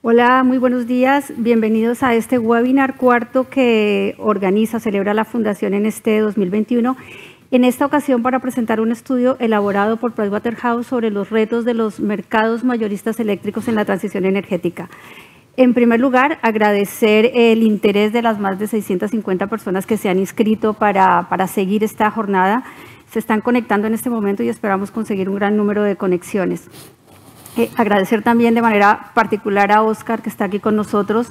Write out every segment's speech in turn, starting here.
Hola, muy buenos días. Bienvenidos a este webinar cuarto que organiza, celebra la Fundación en este 2021. En esta ocasión para presentar un estudio elaborado por Pricewaterhouse sobre los retos de los mercados mayoristas eléctricos en la transición energética. En primer lugar, agradecer el interés de las más de 650 personas que se han inscrito para, para seguir esta jornada se están conectando en este momento y esperamos conseguir un gran número de conexiones. Eh, agradecer también de manera particular a Oscar, que está aquí con nosotros,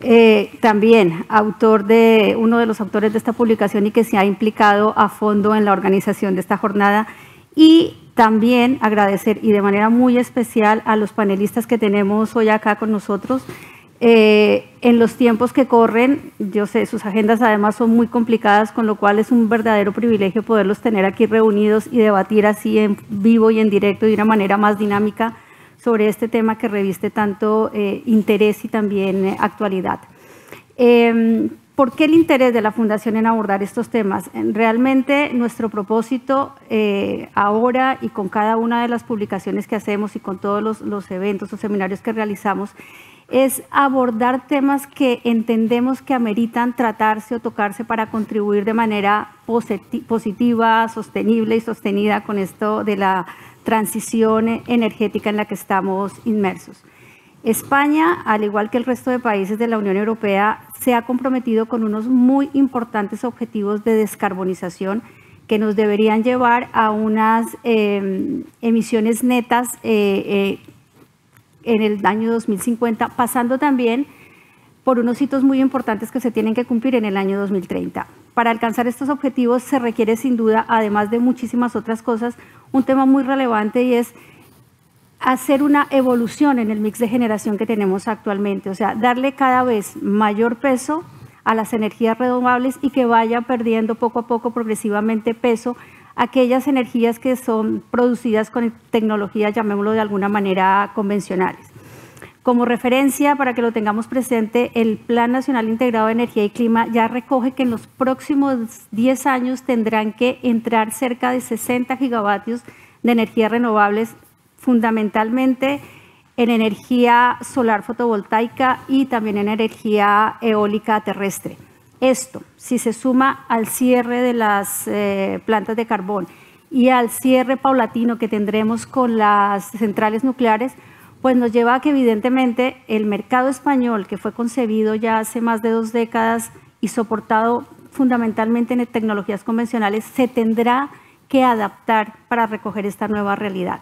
eh, también autor de uno de los autores de esta publicación y que se ha implicado a fondo en la organización de esta jornada. Y también agradecer y de manera muy especial a los panelistas que tenemos hoy acá con nosotros. Eh, en los tiempos que corren, yo sé, sus agendas además son muy complicadas, con lo cual es un verdadero privilegio poderlos tener aquí reunidos y debatir así en vivo y en directo de una manera más dinámica sobre este tema que reviste tanto eh, interés y también eh, actualidad. Em, ¿Por qué el interés de la Fundación en abordar estos temas? Realmente nuestro propósito eh, ahora y con cada una de las publicaciones que hacemos y con todos los, los, eventos o seminarios que realizamos es abordar temas que entendemos que ameritan tratarse o tocarse para contribuir de manera positiva, sostenible y sostenida con esto de la transición energética en la que estamos inmersos. España, al igual que el resto de países de la Unión Europea, se ha comprometido con unos muy importantes objetivos de descarbonización que nos deberían llevar a unas eh, emisiones netas eh, eh, en el año 2050, pasando también por unos hitos muy importantes que se tienen que cumplir en el año 2030. Para alcanzar estos objetivos se requiere sin duda, además de muchísimas otras cosas, un tema muy relevante y es hacer una evolución en el mix de generación que tenemos actualmente, o sea, darle cada vez mayor peso a las energías renovables y que vayan perdiendo poco a poco progresivamente peso aquellas energías que son producidas con tecnologías, llamémoslo de alguna manera, convencionales. Como referencia, para que lo tengamos presente, el Plan Nacional Integrado de Energía y Clima ya recoge que en los próximos 10 años tendrán que entrar cerca de 60 gigavatios de energías renovables, fundamentalmente en energía solar fotovoltaica y también en energía eólica terrestre. Esto, si se suma al cierre de las eh, plantas de carbón y al cierre paulatino que tendremos con las centrales nucleares, pues nos lleva a que evidentemente el mercado español, que fue concebido ya hace más de dos décadas y soportado fundamentalmente en tecnologías convencionales, se tendrá que adaptar para recoger esta nueva realidad.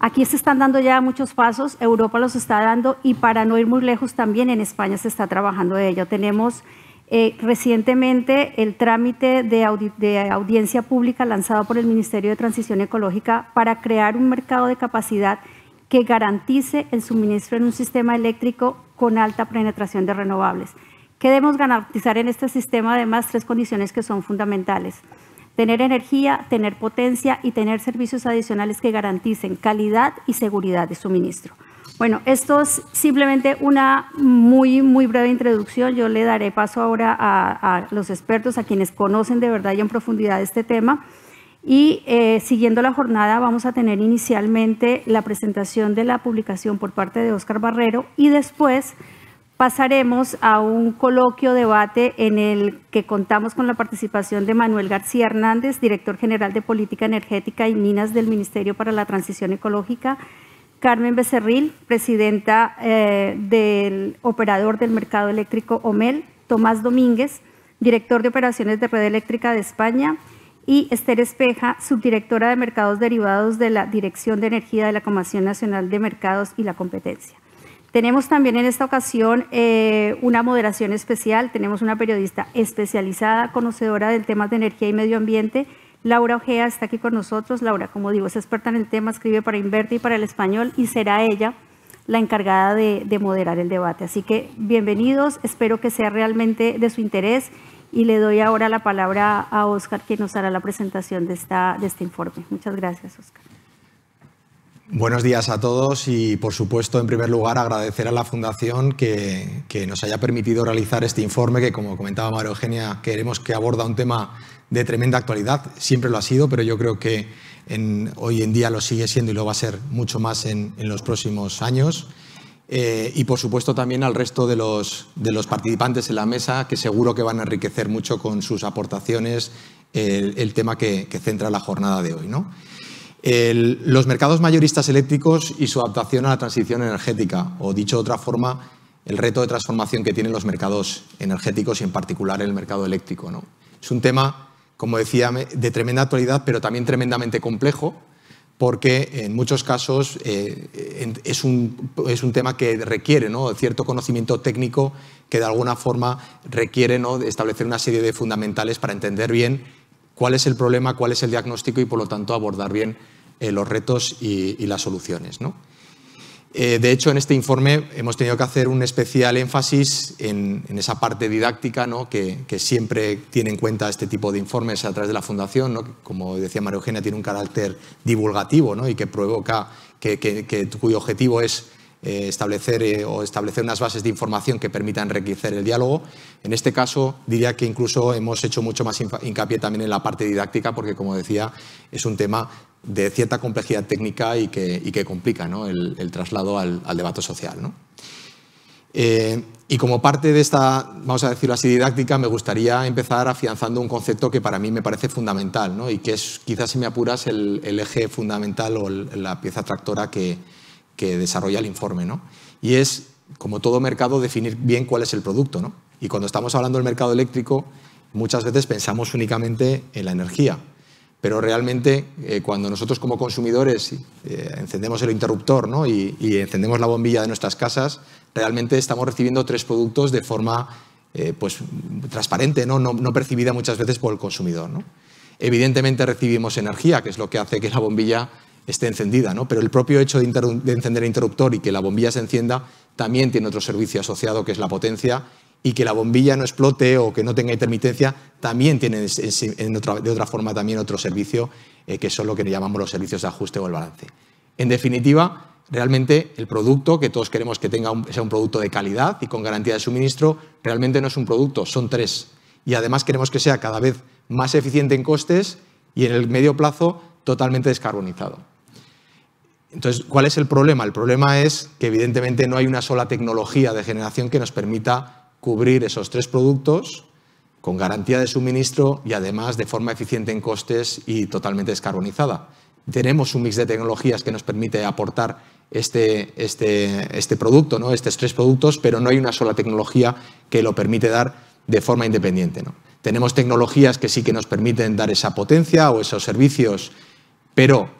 Aquí se están dando ya muchos pasos, Europa los está dando y para no ir muy lejos también en España se está trabajando de ello. Tenemos eh, recientemente el trámite de, audiencia pública lanzado por el Ministerio de Transición Ecológica para crear un mercado de capacidad que garantice el suministro en un sistema eléctrico con alta penetración de renovables. ¿Qué debemos garantizar en este sistema? Además, tres condiciones que son fundamentales. Tener energía, tener potencia y tener servicios adicionales que garanticen calidad y seguridad de suministro. Bueno, esto es simplemente una muy, muy breve introducción. Yo le daré paso ahora a los expertos, a quienes conocen de verdad y en profundidad este tema. Y eh, siguiendo la jornada vamos a tener inicialmente la presentación de la publicación por parte de Óscar Barrero y después pasaremos a un coloquio debate en el que contamos con la participación de Manuel García Hernández, director general de Política Energética y Minas del Ministerio para la Transición Ecológica, Carmen Becerril, presidenta eh, del operador del mercado eléctrico OMEL, Tomás Domínguez, director de operaciones de Red Eléctrica de España, y Esther Espeja, subdirectora de Mercados Derivados de la Dirección de Energía de la Comisión Nacional de Mercados y la Competencia. Tenemos también en esta ocasión eh, una moderación especial, tenemos una periodista especializada, conocedora del tema de energía y medio ambiente. Laura Ojea está aquí con nosotros. Laura, como digo, es experta en el tema, escribe para Inverte y para el Español y será ella la encargada de moderar el debate. Así que bienvenidos, espero que sea realmente de su interés y le doy ahora la palabra a Óscar, que nos hará la presentación de, esta, de este informe. Muchas gracias, Oscar. Buenos días a todos y, por supuesto, en primer lugar, agradecer a la Fundación que, que, nos haya permitido realizar este informe que, como comentaba María Eugenia, queremos que aborda un tema de tremenda actualidad. Siempre lo ha sido, pero yo creo que hoy en día lo sigue siendo y lo va a ser mucho más en, en los próximos años. Eh, y por supuesto también al resto de los, participantes en la mesa, que seguro que van a enriquecer mucho con sus aportaciones el, tema que, centra la jornada de hoy. ¿no? los mercados mayoristas eléctricos y su adaptación a la transición energética, o dicho de otra forma, el reto de transformación que tienen los mercados energéticos y en particular el mercado eléctrico. ¿no? Es un tema, como decía, de tremenda actualidad, pero también tremendamente complejo porque en muchos casos eh, es, un, tema que requiere cierto conocimiento técnico que de alguna forma requiere establecer una serie de fundamentales para entender bien cuál es el problema, cuál es el diagnóstico y por lo tanto abordar bien eh, los retos y, y las soluciones. ¿no? Eh, de hecho, en este informe hemos tenido que hacer un especial énfasis en, esa parte didáctica que, siempre tiene en cuenta este tipo de informes a través de la Fundación, como decía María Eugenia, tiene un carácter divulgativo y que provoca que, cuyo objetivo es eh, establecer eh, o establecer unas bases de información que permitan enriquecer el diálogo. En este caso, diría que incluso hemos hecho mucho más hincapié también en la parte didáctica, porque como decía, es un tema de cierta complejidad técnica y que, complica el, traslado al, debate social. Eh, y como parte de esta, vamos a decirlo así, didáctica, me gustaría empezar afianzando un concepto que para mí me parece fundamental y que es, quizás si me apuras, el, eje fundamental o la pieza tractora que, desarrolla el informe. Y es, como todo mercado, definir bien cuál es el producto. Y cuando estamos hablando del mercado eléctrico, muchas veces pensamos únicamente en la energía, pero realmente, eh, cuando nosotros como consumidores eh, encendemos el interruptor y, encendemos la bombilla de nuestras casas, realmente estamos recibiendo tres productos de forma eh, pues, transparente, ¿no? ¿no? percibida muchas veces por el consumidor. Evidentemente recibimos energía, que es lo que hace que la bombilla esté encendida, pero el propio hecho de, de encender el interruptor y que la bombilla se encienda también tiene otro servicio asociado, que es la potencia y que la bombilla no explote o que no tenga intermitencia, también tiene de otra forma también otro servicio, eh, que son lo que llamamos los servicios de ajuste o el balance. En definitiva, realmente el producto, que todos queremos que tenga sea un producto de calidad y con garantía de suministro, realmente no es un producto, son tres. Y además queremos que sea cada vez más eficiente en costes y en el medio plazo totalmente descarbonizado. Entonces, ¿cuál es el problema? El problema es que evidentemente no hay una sola tecnología de generación que nos permita cubrir esos tres productos con garantía de suministro y además de forma eficiente en costes y totalmente descarbonizada. Tenemos un mix de tecnologías que nos permite aportar este, este, este producto, ¿no? estos tres productos, pero no hay una sola tecnología que lo permite dar de forma independiente. ¿no? Tenemos tecnologías que sí que nos permiten dar esa potencia o esos servicios, pero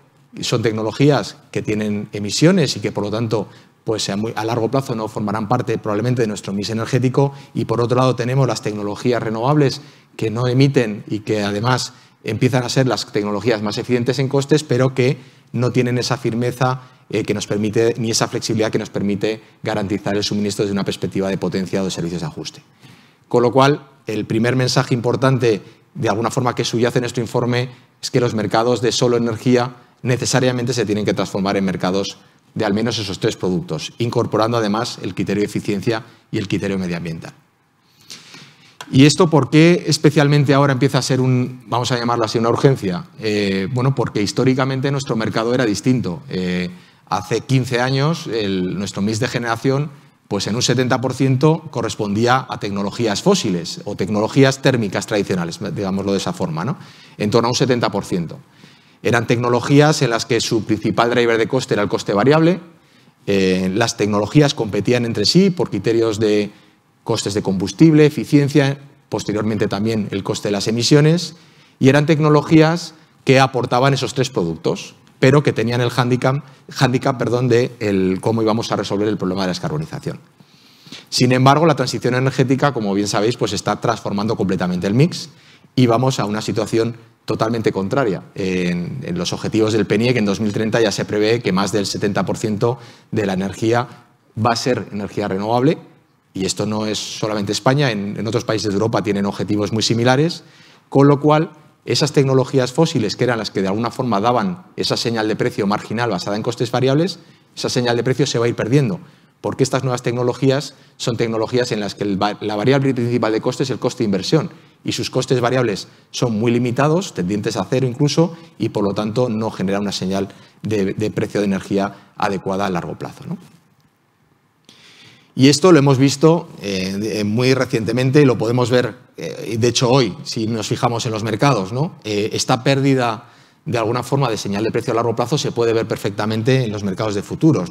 son tecnologías que tienen emisiones y que por lo tanto pues a, largo plazo no formarán parte probablemente de nuestro mix energético y por otro lado tenemos las tecnologías renovables que no emiten y que además empiezan a ser las tecnologías más eficientes en costes, pero que no tienen esa firmeza eh, que nos permite, ni esa flexibilidad que nos permite garantizar el suministro desde una perspectiva de potencia o de servicios de ajuste. Con lo cual, el primer mensaje importante, de alguna forma que subyace en nuestro informe, es que los mercados de solo energía necesariamente se tienen que transformar en mercados de al menos esos tres productos, incorporando además el criterio de eficiencia y el criterio medioambiental. ¿Y esto por qué especialmente ahora empieza a ser un, vamos a llamarlo así, una urgencia? Eh, bueno, porque históricamente nuestro mercado era distinto. Eh, hace 15 años nuestro mix de generación pues en un 70% correspondía a tecnologías fósiles o tecnologías térmicas tradicionales, digámoslo de esa forma, ¿no? en torno a un 70%. Eran tecnologías en las que su principal driver de coste era el coste variable. Eh, las tecnologías competían entre sí por criterios de costes de combustible, eficiencia, posteriormente también el coste de las emisiones. Y eran tecnologías que aportaban esos tres productos, pero que tenían el hándicap, handicap, perdón, de el, cómo íbamos a resolver el problema de la descarbonización. Sin embargo, la transición energética, como bien sabéis, pues está transformando completamente el mix y vamos a una situación totalmente contraria. En, los objetivos del PNIEC e en 2030 ya se prevé que más del 70% de la energía va a ser energía renovable y esto no es solamente España, en, otros países de Europa tienen objetivos muy similares, con lo cual esas tecnologías fósiles que eran las que de alguna forma daban esa señal de precio marginal basada en costes variables, esa señal de precio se va a ir perdiendo. Porque estas nuevas tecnologías son tecnologías en las que la variable principal de coste es el coste de inversión y sus costes variables son muy limitados, tendientes a cero incluso, y por lo tanto no genera una señal de, precio de energía adecuada a largo plazo. Y esto lo hemos visto eh, muy recientemente y lo podemos ver, eh, de hecho, hoy, si nos fijamos en los mercados. ¿no? Eh, esta pérdida de alguna forma de señal de precio a largo plazo se puede ver perfectamente en los mercados de futuros.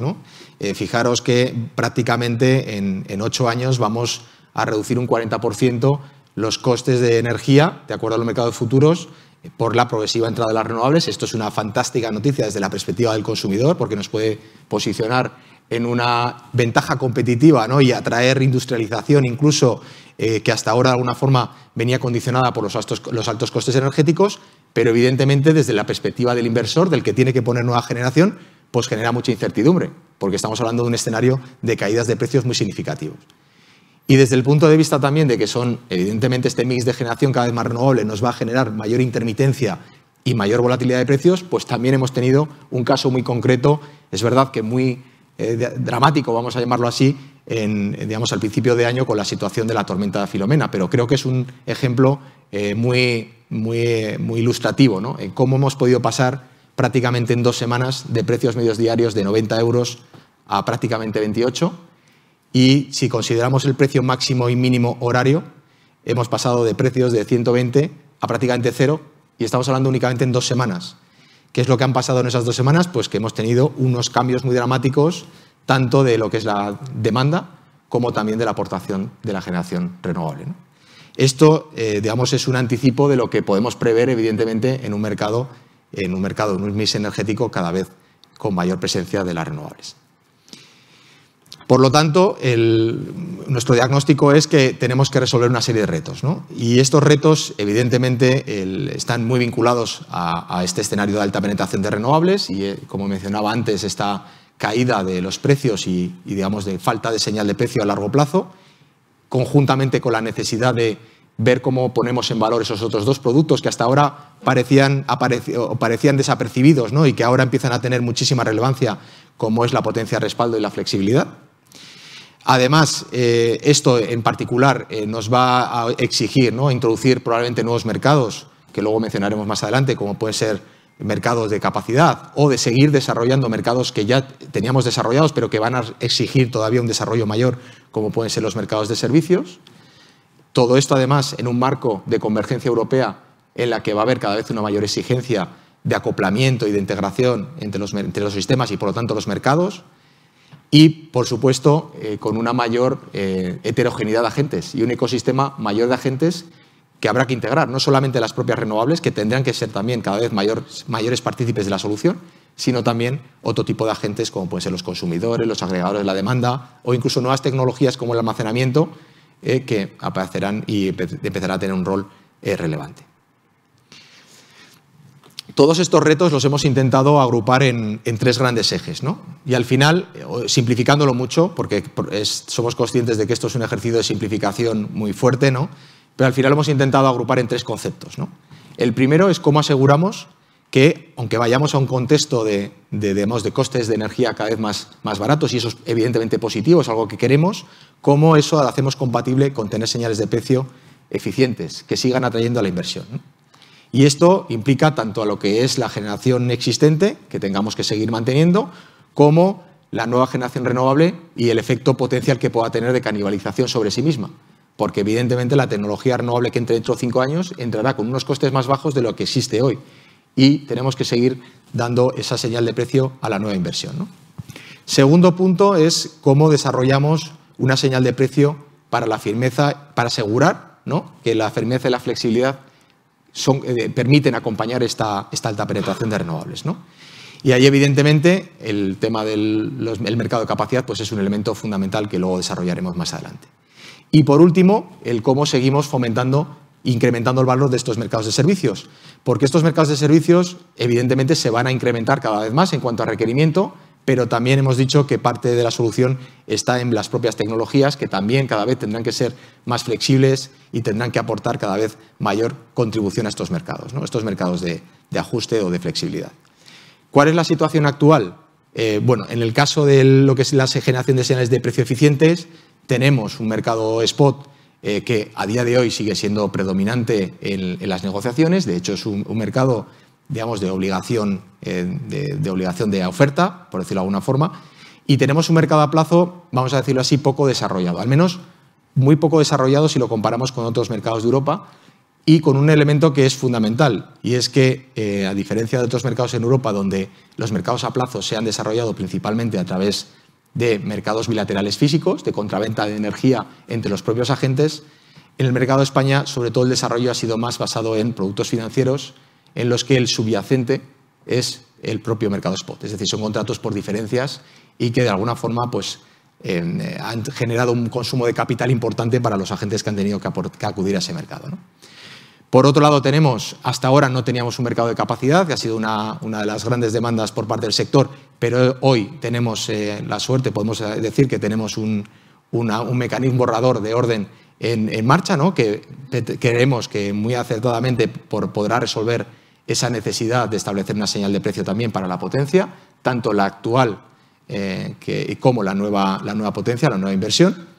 fijaros que prácticamente en, en ocho años vamos a reducir un 40% los costes de energía, de acuerdo a mercado de futuros, por la progresiva entrada de las renovables. Esto es una fantástica noticia desde la perspectiva del consumidor, porque nos puede posicionar en una ventaja competitiva y atraer industrialización incluso eh, que hasta ahora de alguna forma venía condicionada por los altos, los altos costes energéticos, pero evidentemente desde la perspectiva del inversor, del que tiene que poner nueva generación, pues genera mucha incertidumbre, porque estamos hablando de un escenario de caídas de precios muy significativos. Y desde el punto de vista también de que son, evidentemente, este mix de generación cada vez más renovable nos va a generar mayor intermitencia y mayor volatilidad de precios, pues también hemos tenido un caso muy concreto, es verdad que muy eh, dramático, vamos a llamarlo así, en, digamos, al principio de año con la situación de la tormenta de Filomena, pero creo que es un ejemplo eh, muy, muy, muy ilustrativo, ¿no? En cómo hemos podido pasar prácticamente en dos semanas de precios medios diarios de 90 euros a prácticamente 28 y si consideramos el precio máximo y mínimo horario, hemos pasado de precios de 120 a prácticamente cero y estamos hablando únicamente en dos semanas. ¿Qué es lo que han pasado en esas dos semanas? Pues que hemos tenido unos cambios muy dramáticos, tanto de lo que es la demanda como también de la aportación de la generación renovable. Esto, eh, digamos, es un anticipo de lo que podemos prever, evidentemente, en un mercado, en un mercado, en un mix energético cada vez con mayor presencia de las renovables. Por lo tanto, nuestro diagnóstico es que tenemos que resolver una serie de retos. ¿no? Y estos retos, evidentemente, están muy vinculados a, este escenario de alta penetración de renovables y, eh, como mencionaba antes, esta caída de los precios y, digamos, de falta de señal de precio a largo plazo, conjuntamente con la necesidad de ver cómo ponemos en valor esos otros dos productos que hasta ahora parecían, parecían desapercibidos y que ahora empiezan a tener muchísima relevancia, como es la potencia de respaldo y la flexibilidad. Además, eh, esto en particular eh, nos va a exigir introducir probablemente nuevos mercados, que luego mencionaremos más adelante, como pueden ser mercados de capacidad o de seguir desarrollando mercados que ya teníamos desarrollados, pero que van a exigir todavía un desarrollo mayor, como pueden ser los mercados de servicios. Todo esto, además, en un marco de convergencia europea en la que va a haber cada vez una mayor exigencia de acoplamiento y de integración entre entre los sistemas y, por lo tanto, los mercados y, por supuesto, eh, con una mayor eh, heterogeneidad de agentes y un ecosistema mayor de agentes que habrá que integrar, no solamente las propias renovables, que tendrán que ser también cada vez mayores partícipes de la solución, sino también otro tipo de agentes como pueden ser los consumidores, los agregadores de la demanda o incluso nuevas tecnologías como el almacenamiento eh, que aparecerán y empezarán a tener un rol relevante. Todos estos retos los hemos intentado agrupar en, tres grandes ejes. ¿no? Y al final, eh, simplificándolo mucho, porque somos conscientes de que esto es un ejercicio de simplificación muy fuerte, ¿no? pero al final hemos intentado agrupar en tres conceptos. El primero es cómo aseguramos que, aunque vayamos a un contexto de, costes de energía cada vez más, baratos, y eso es evidentemente positivo, es algo que queremos, cómo eso lo hacemos compatible con tener señales de precio eficientes, que sigan atrayendo a la inversión. Y esto implica tanto a lo que es la generación existente, que tengamos que seguir manteniendo, como la nueva generación renovable y el efecto potencial que pueda tener de canibalización sobre sí misma. Porque evidentemente la tecnología renovable que entre dentro de cinco años entrará con unos costes más bajos de lo que existe hoy. Y tenemos que seguir dando esa señal de precio a la nueva inversión. Segundo punto es cómo desarrollamos una señal de precio para la firmeza, para asegurar ¿no? que la firmeza y la flexibilidad eh, permiten acompañar esta, alta penetración de renovables. Y ahí, evidentemente, el tema del mercado de capacidad pues es un elemento fundamental que luego desarrollaremos más adelante. Y por último, el cómo seguimos fomentando, incrementando el valor de estos mercados de servicios. Porque estos mercados de servicios, evidentemente, se van a incrementar cada vez más en cuanto a requerimiento, pero también hemos dicho que parte de la solución está en las propias tecnologías, que también cada vez tendrán que ser más flexibles y tendrán que aportar cada vez mayor contribución a estos mercados, estos mercados de, ajuste o de flexibilidad. ¿Cuál es la situación actual? Eh, bueno, en el caso de lo que es la generación de señales de precio eficientes, tenemos un mercado spot eh, que a día de hoy sigue siendo predominante en, las negociaciones, de hecho es un mercado digamos, de obligación, eh, de, obligación de oferta, por decirlo de alguna forma, y tenemos un mercado a plazo, vamos a decirlo así, poco desarrollado, al menos muy poco desarrollado si lo comparamos con otros mercados de Europa y con un elemento que es fundamental, y es que, eh, a diferencia de otros mercados en Europa, donde los mercados a plazo se han desarrollado principalmente a través de mercados bilaterales físicos, de contraventa de energía entre los propios agentes, en el mercado de España, sobre todo el desarrollo ha sido más basado en productos financieros en los que el subyacente es el propio mercado spot. Es decir, son contratos por diferencias y que de alguna forma pues, eh, han generado un consumo de capital importante para los agentes que han tenido que, acudir a ese mercado. Por otro lado, tenemos, hasta ahora no teníamos un mercado de capacidad, que ha sido una, de las grandes demandas por parte del sector, pero hoy tenemos eh, la suerte, podemos eh, decir que tenemos un, mecanismo borrador de orden en, marcha, que creemos que muy acertadamente podrá resolver esa necesidad de establecer una señal de precio también para la potencia, tanto la actual eh, como la nueva, potencia, la nueva inversión.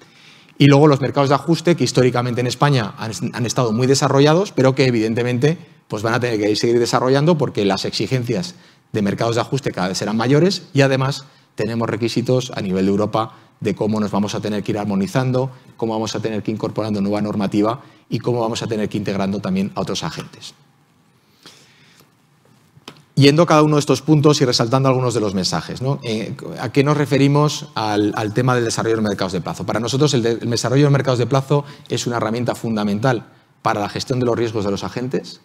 Y luego los mercados de ajuste, que históricamente en España han, estado muy desarrollados, pero que evidentemente pues van a tener que seguir desarrollando porque las exigencias de mercados de ajuste cada vez serán mayores y además tenemos requisitos a nivel de Europa de cómo nos vamos a tener que ir armonizando, cómo vamos a tener que incorporando nueva normativa y cómo vamos a tener que integrando también a otros agentes. Yendo a cada uno de estos puntos y resaltando algunos de los mensajes, eh, ¿a qué nos referimos al, tema del desarrollo de mercados de plazo? Para nosotros el, desarrollo de mercados de plazo es una herramienta fundamental para la gestión de los riesgos de los agentes,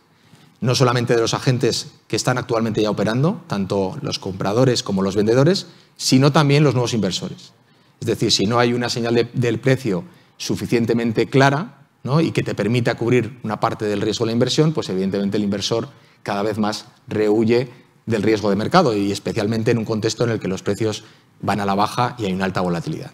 no solamente de los agentes que están actualmente ya operando, tanto los compradores como los vendedores, sino también los nuevos inversores. Es decir, si no hay una señal del precio suficientemente clara y que te permita cubrir una parte del riesgo de la inversión, pues evidentemente el inversor cada vez más rehuye del riesgo de mercado y especialmente en un contexto en el que los precios van a la baja y hay una alta volatilidad.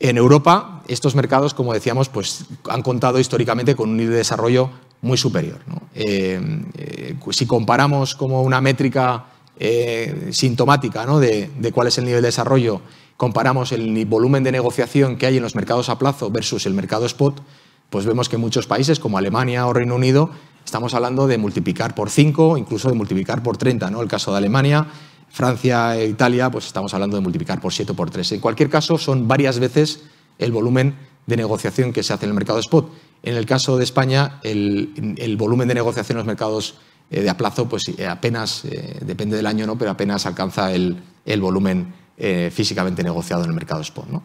En Europa, estos mercados, como decíamos, pues, han contado históricamente con un nivel de desarrollo muy superior. Eh, eh, si comparamos como una métrica eh, sintomática de, de, cuál es el nivel de desarrollo, comparamos el volumen de negociación que hay en los mercados a plazo versus el mercado spot, pues vemos que muchos países como Alemania o Reino Unido Estamos hablando de multiplicar por 5, incluso de multiplicar por 30, ¿no? El caso de Alemania, Francia e Italia, pues estamos hablando de multiplicar por 7 o por 3. En cualquier caso, son varias veces el volumen de negociación que se hace en el mercado spot. En el caso de España, el, volumen de negociación en los mercados eh, de aplazo, plazo, pues eh, apenas, eh, depende del año, ¿no? pero apenas alcanza el, volumen físicamente negociado en el mercado spot. ¿no?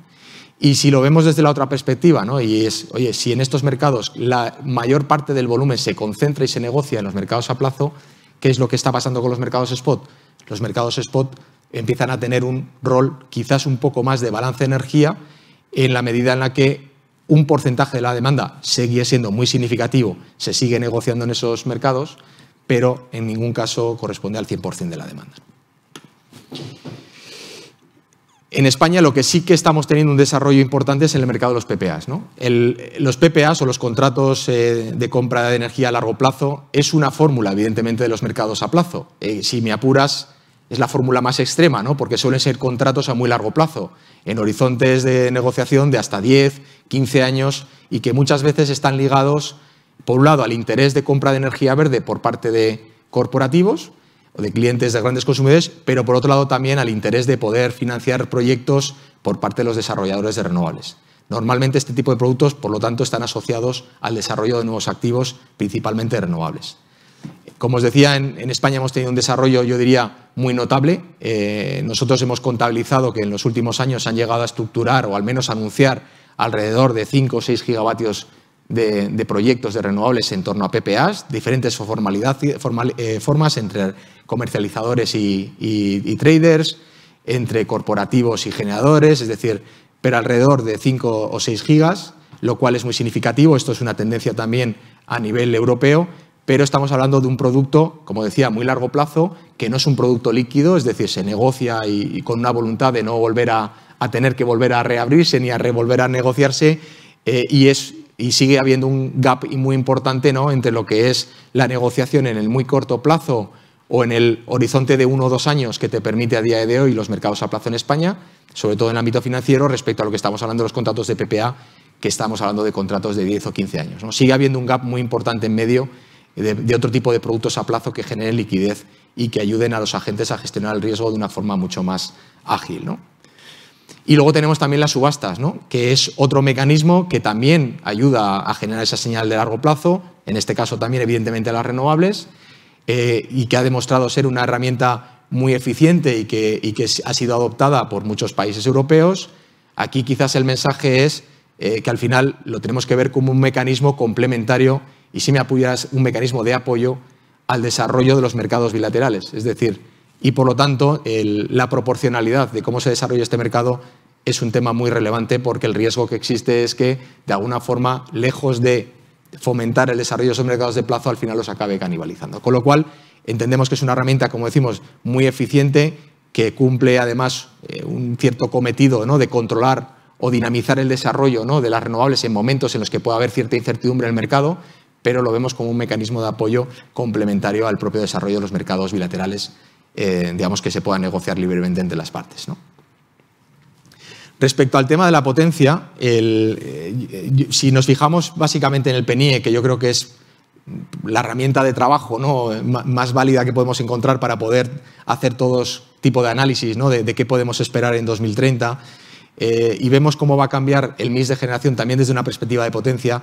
Y si lo vemos desde la otra perspectiva, ¿no? y es, oye, si en estos mercados la mayor parte del volumen se concentra y se negocia en los mercados a plazo, ¿qué es lo que está pasando con los mercados spot? Los mercados spot empiezan a tener un rol quizás un poco más de balance de energía en la medida en la que un porcentaje de la demanda sigue siendo muy significativo, se sigue negociando en esos mercados, pero en ningún caso corresponde al 100% de la demanda. En España lo que sí que estamos teniendo un desarrollo importante es en el mercado de los PPAs. los PPAs o los contratos eh, de compra de energía a largo plazo es una fórmula, evidentemente, de los mercados a plazo. Eh, si me apuras, es la fórmula más extrema, ¿no? porque suelen ser contratos a muy largo plazo, en horizontes de negociación de hasta 10, 15 años y que muchas veces están ligados, por un lado, al interés de compra de energía verde por parte de corporativos de clientes de grandes consumidores, pero por otro lado también al interés de poder financiar proyectos por parte de los desarrolladores de renovables. Normalmente este tipo de productos, por lo tanto, están asociados al desarrollo de nuevos activos, principalmente renovables. Como os decía, en, España hemos tenido un desarrollo, yo diría, muy notable. Eh, nosotros hemos contabilizado que en los últimos años han llegado a estructurar o al menos anunciar alrededor de 5 o 6 gigavatios de, proyectos de renovables en torno a PPAs, diferentes eh, formas entre comercializadores y, traders, entre corporativos y generadores, es decir, pero alrededor de 5 o 6 gigas, lo cual es muy significativo. Esto es una tendencia también a nivel europeo, pero estamos hablando de un producto, como decía, muy largo plazo, que no es un producto líquido, es decir, se negocia y, con una voluntad de no volver a, tener que volver a reabrirse ni a revolver a negociarse, eh, y, es, y sigue habiendo un gap muy importante ¿no? entre lo que es la negociación en el muy corto plazo o en el horizonte de uno o dos años que te permite a día de hoy los mercados a plazo en España, sobre todo en el ámbito financiero, respecto a lo que estamos hablando de los contratos de PPA, que estamos hablando de contratos de 10 o 15 años. ¿no? Sigue habiendo un gap muy importante en medio de, otro tipo de productos a plazo que generen liquidez y que ayuden a los agentes a gestionar el riesgo de una forma mucho más ágil. Y luego tenemos también las subastas, que es otro mecanismo que también ayuda a generar esa señal de largo plazo, en este caso también evidentemente las renovables, eh, y que ha demostrado ser una herramienta muy eficiente y que, ha sido adoptada por muchos países europeos, aquí quizás el mensaje es eh, que al final lo tenemos que ver como un mecanismo complementario y si me apoyas un mecanismo de apoyo al desarrollo de los mercados bilaterales. Es decir, y por lo tanto la proporcionalidad de cómo se desarrolla este mercado es un tema muy relevante porque el riesgo que existe es que, de alguna forma, lejos de fomentar el desarrollo de esos mercados de plazo al final los acabe canibalizando. Con lo cual, entendemos que es una herramienta, como decimos, muy eficiente, que cumple además eh, un cierto cometido ¿no? de controlar o dinamizar el desarrollo ¿no? de las renovables en momentos en los que pueda haber cierta incertidumbre en el mercado, pero lo vemos como un mecanismo de apoyo complementario al propio desarrollo de los mercados bilaterales, eh, digamos que se puedan negociar libremente entre las partes. ¿no? Respecto al tema de la potencia, eh, si nos fijamos básicamente en el PENIE, que yo creo que es la herramienta de trabajo ¿no? más válida que podemos encontrar para poder hacer todo tipo de análisis de, qué podemos esperar en 2030. Eh, y vemos cómo va a cambiar el mix de generación también desde una perspectiva de potencia.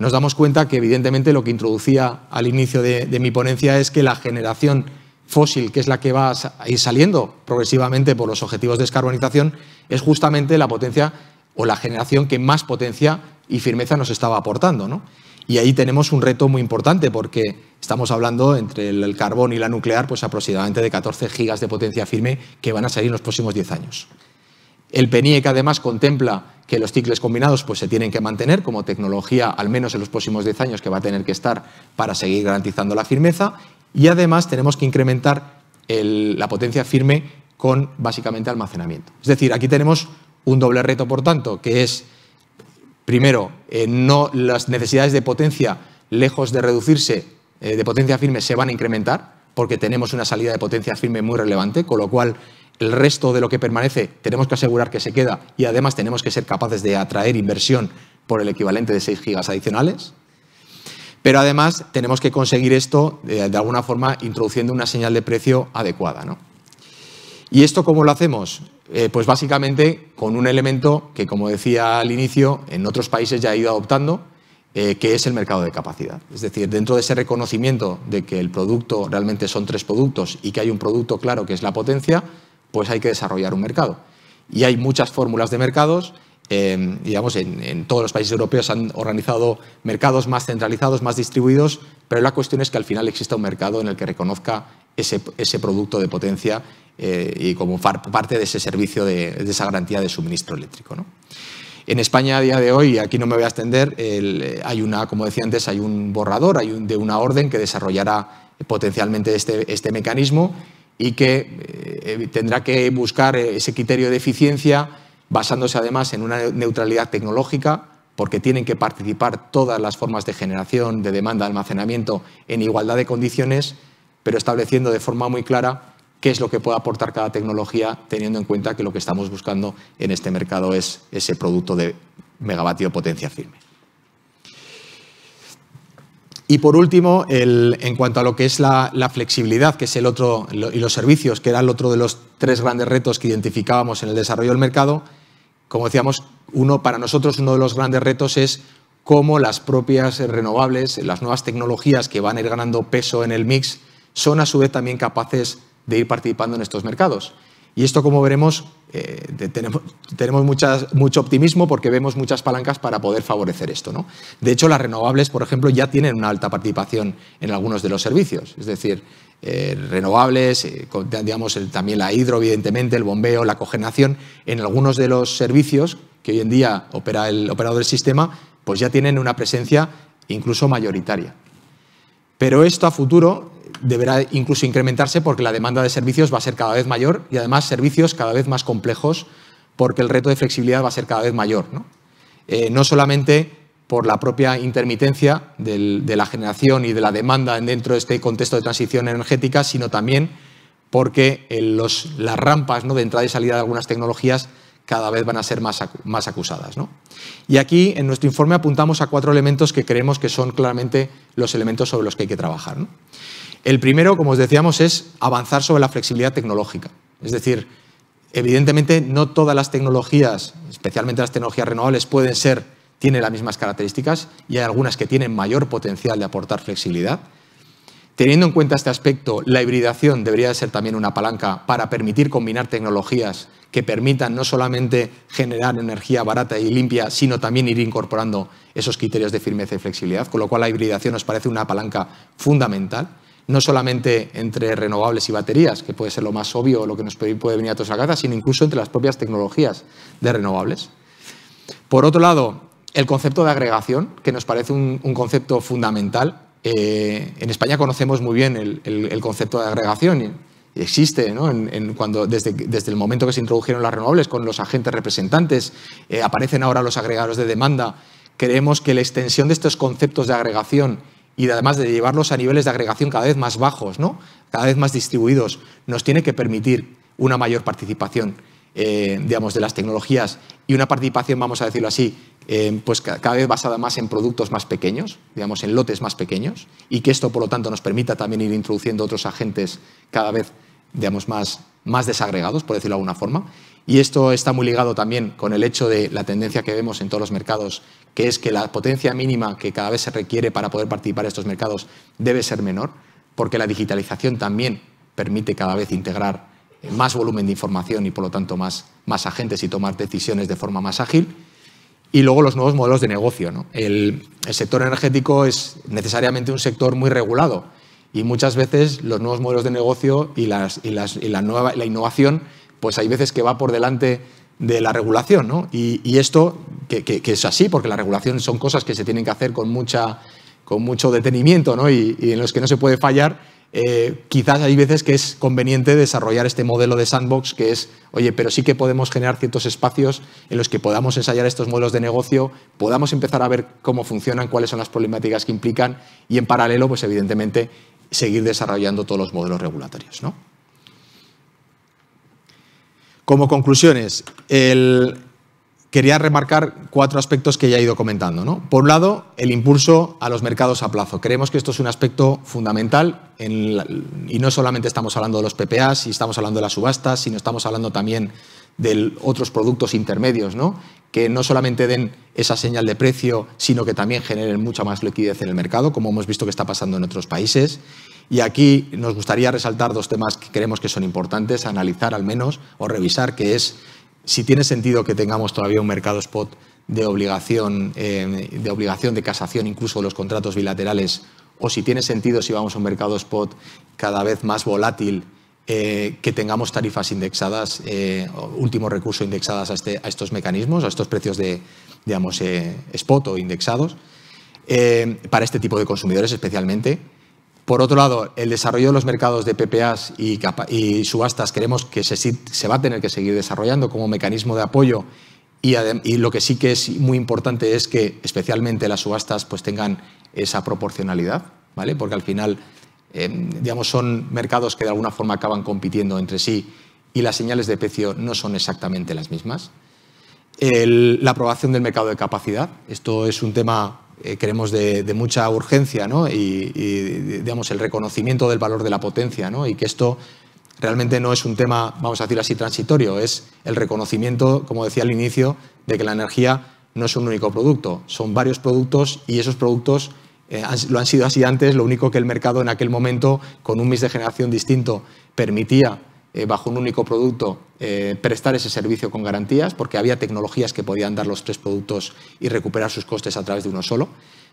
Nos damos cuenta que, evidentemente, lo que introducía al inicio de mi ponencia es que la generación fósil, que es la que va a ir saliendo progresivamente por los objetivos de descarbonización, es justamente la potencia o la generación que más potencia y firmeza nos estaba aportando. Y ahí tenemos un reto muy importante porque estamos hablando entre el carbón y la nuclear pues aproximadamente de 14 gigas de potencia firme que van a salir en los próximos 10 años. El que además contempla que los ciclos combinados pues, se tienen que mantener como tecnología, al menos en los próximos 10 años, que va a tener que estar para seguir garantizando la firmeza. Y además tenemos que incrementar la potencia firme con básicamente almacenamiento. Es decir, aquí tenemos un doble reto, por tanto, que es, primero, eh, no, las necesidades de potencia, lejos de reducirse, eh, de potencia firme, se van a incrementar, porque tenemos una salida de potencia firme muy relevante, con lo cual el resto de lo que permanece tenemos que asegurar que se queda y además tenemos que ser capaces de atraer inversión por el equivalente de 6 gigas adicionales. Pero además tenemos que conseguir esto eh, de, alguna forma introduciendo una señal de precio adecuada. ¿Y esto cómo lo hacemos? Eh, pues básicamente con un elemento que, como decía al inicio, en otros países ya ha ido adoptando, eh, que es el mercado de capacidad. Es decir, dentro de ese reconocimiento de que el producto realmente son tres productos y que hay un producto claro que es la potencia, pues hay que desarrollar un mercado. Y hay muchas fórmulas de mercados Em, digamos, en, todos los países europeos han organizado mercados más centralizados, más distribuidos, pero la cuestión es que al final exista un mercado en el que reconozca ese, producto de potencia eh, y como parte de ese servicio, de, esa garantía de suministro eléctrico. En España a día de hoy, y aquí no me voy a extender, hay una, como decía antes, hay un borrador hay de una orden que desarrollará potencialmente este, este mecanismo y que eh, tendrá que buscar ese criterio de eficiencia basándose además en una neutralidad tecnológica, porque tienen que participar todas las formas de generación, de demanda, de almacenamiento en igualdad de condiciones, pero estableciendo de forma muy clara qué es lo que puede aportar cada tecnología, teniendo en cuenta que lo que estamos buscando en este mercado es ese producto de megavatio potencia firme. Y por último, en cuanto a lo que es la, flexibilidad, que es el otro, y los servicios, que era el otro de los tres grandes retos que identificábamos en el desarrollo del mercado, como decíamos, uno, para nosotros uno de los grandes retos es cómo las propias renovables, las nuevas tecnologías que van a ir ganando peso en el mix, son a su vez también capaces de ir participando en estos mercados. Y esto, como veremos, eh, tenemos, mucho optimismo porque vemos muchas palancas para poder favorecer esto. ¿no? De hecho, las renovables, por ejemplo, ya tienen una alta participación en algunos de los servicios. Es decir, eh, renovables, eh, digamos, también la hidro, evidentemente, el bombeo, la cogeneración, en algunos de los servicios que hoy en día opera el operador del sistema, pues ya tienen una presencia incluso mayoritaria. Pero esto a futuro deberá incluso incrementarse porque la demanda de servicios va a ser cada vez mayor y además servicios cada vez más complejos porque el reto de flexibilidad va a ser cada vez mayor. No, eh, no solamente por la propia intermitencia de la generación y de la demanda dentro de este contexto de transición energética, sino también porque eh, los, las rampas ¿no? de entrada y salida de algunas tecnologías cada vez van a ser más, más acusadas. Y aquí, en nuestro informe, apuntamos a cuatro elementos que creemos que son claramente los elementos sobre los que hay que trabajar. El primero, como os decíamos, es avanzar sobre la flexibilidad tecnológica. Es decir, evidentemente no todas las tecnologías, especialmente las tecnologías renovables, pueden ser tiene las mismas características y hay algunas que tienen mayor potencial de aportar flexibilidad. Teniendo en cuenta este aspecto, la hibridación debería ser también una palanca para permitir combinar tecnologías que permitan no solamente generar energía barata y limpia, sino también ir incorporando esos criterios de firmeza y flexibilidad, con lo cual la hibridación nos parece una palanca fundamental, no solamente entre renovables y baterías, que puede ser lo más obvio, lo que nos puede venir a todos a la sino incluso entre las propias tecnologías de renovables. Por otro lado, el concepto de agregación, que nos parece un, concepto fundamental. Eh, en España conocemos muy bien el, concepto de agregación. Existe, cuando, desde, el momento que se introdujeron las renovables con los agentes representantes, eh, aparecen ahora los agregados de demanda. Creemos que la extensión de estos conceptos de agregación y además de llevarlos a niveles de agregación cada vez más bajos, ¿no? cada vez más distribuidos, nos tiene que permitir una mayor participación. Eh, digamos, de las tecnologías y una participación, vamos a decirlo así, eh, pues cada vez basada más en productos más pequeños, digamos, en lotes más pequeños, y que esto, por lo tanto, nos permita también ir introduciendo otros agentes cada vez, digamos, más, más desagregados, por decirlo de alguna forma. Y esto está muy ligado también con el hecho de la tendencia que vemos en todos los mercados, que es que la potencia mínima que cada vez se requiere para poder participar en estos mercados debe ser menor, porque la digitalización también permite cada vez integrar eh, más volumen de información y por lo tanto más, más agentes y tomar decisiones de forma más ágil. Y luego los nuevos modelos de negocio. El, sector energético es necesariamente un sector muy regulado y muchas veces los nuevos modelos de negocio y, la, innovación, pues hay veces que va por delante de la regulación. Y, esto, que, que, es así, porque la regulación son cosas que se tienen que hacer con, mucha, con mucho detenimiento ¿no? y, y en los que no se puede fallar eh, quizás hay veces que es conveniente desarrollar este modelo de sandbox que es, oye, pero sí que podemos generar ciertos espacios en los que podamos ensayar estos modelos de negocio, podamos empezar a ver cómo funcionan, cuáles son las problemáticas que implican y en paralelo, pues evidentemente, seguir desarrollando todos los modelos regulatorios. Como conclusiones, el, quería remarcar cuatro aspectos que ya he ido comentando. Por un lado, el impulso a los mercados a plazo. Creemos que esto es un aspecto fundamental y no solamente estamos hablando de los PPAs, y estamos hablando de las subastas, sino estamos hablando también de otros productos intermedios, ¿no? que no solamente den esa señal de precio, sino que también generen mucha más liquidez en el mercado, como hemos visto que está pasando en otros países. Y aquí nos gustaría resaltar dos temas que creemos que son importantes, analizar al menos o revisar, que es si tiene sentido que tengamos todavía un mercado spot de obligación, eh, de obligación de casación incluso los contratos bilaterales, o si tiene sentido si vamos a un mercado spot cada vez más volátil, eh, que tengamos tarifas indexadas, eh, último recurso indexadas este, a, estos mecanismos, a estos precios de, digamos, spot o indexados, para este tipo de consumidores especialmente. Por otro lado, el desarrollo de los mercados de PPAs y, subastas queremos que se, va a tener que seguir desarrollando como mecanismo de apoyo y, lo que sí que es muy importante es que especialmente las subastas pues tengan esa proporcionalidad, ¿vale? Porque al final, em, digamos, son mercados que de alguna forma acaban compitiendo entre sí y las señales de precio no son exactamente las mismas. la aprobación del mercado de capacidad, esto es un tema creemos eh, de, mucha urgencia ¿no? y, el reconocimiento del valor de la potencia ¿no? y que esto realmente no es un tema, vamos a decir así, transitorio, es el reconocimiento, como decía al inicio, de que la energía no es un único producto, son varios productos y esos productos eh, lo han sido así antes, lo único que el mercado en aquel momento, con un mix de generación distinto, permitía eh, bajo un único producto, eh, prestar ese servicio con garantías, porque había tecnologías que podían dar los tres productos y recuperar sus costes a través de uno solo.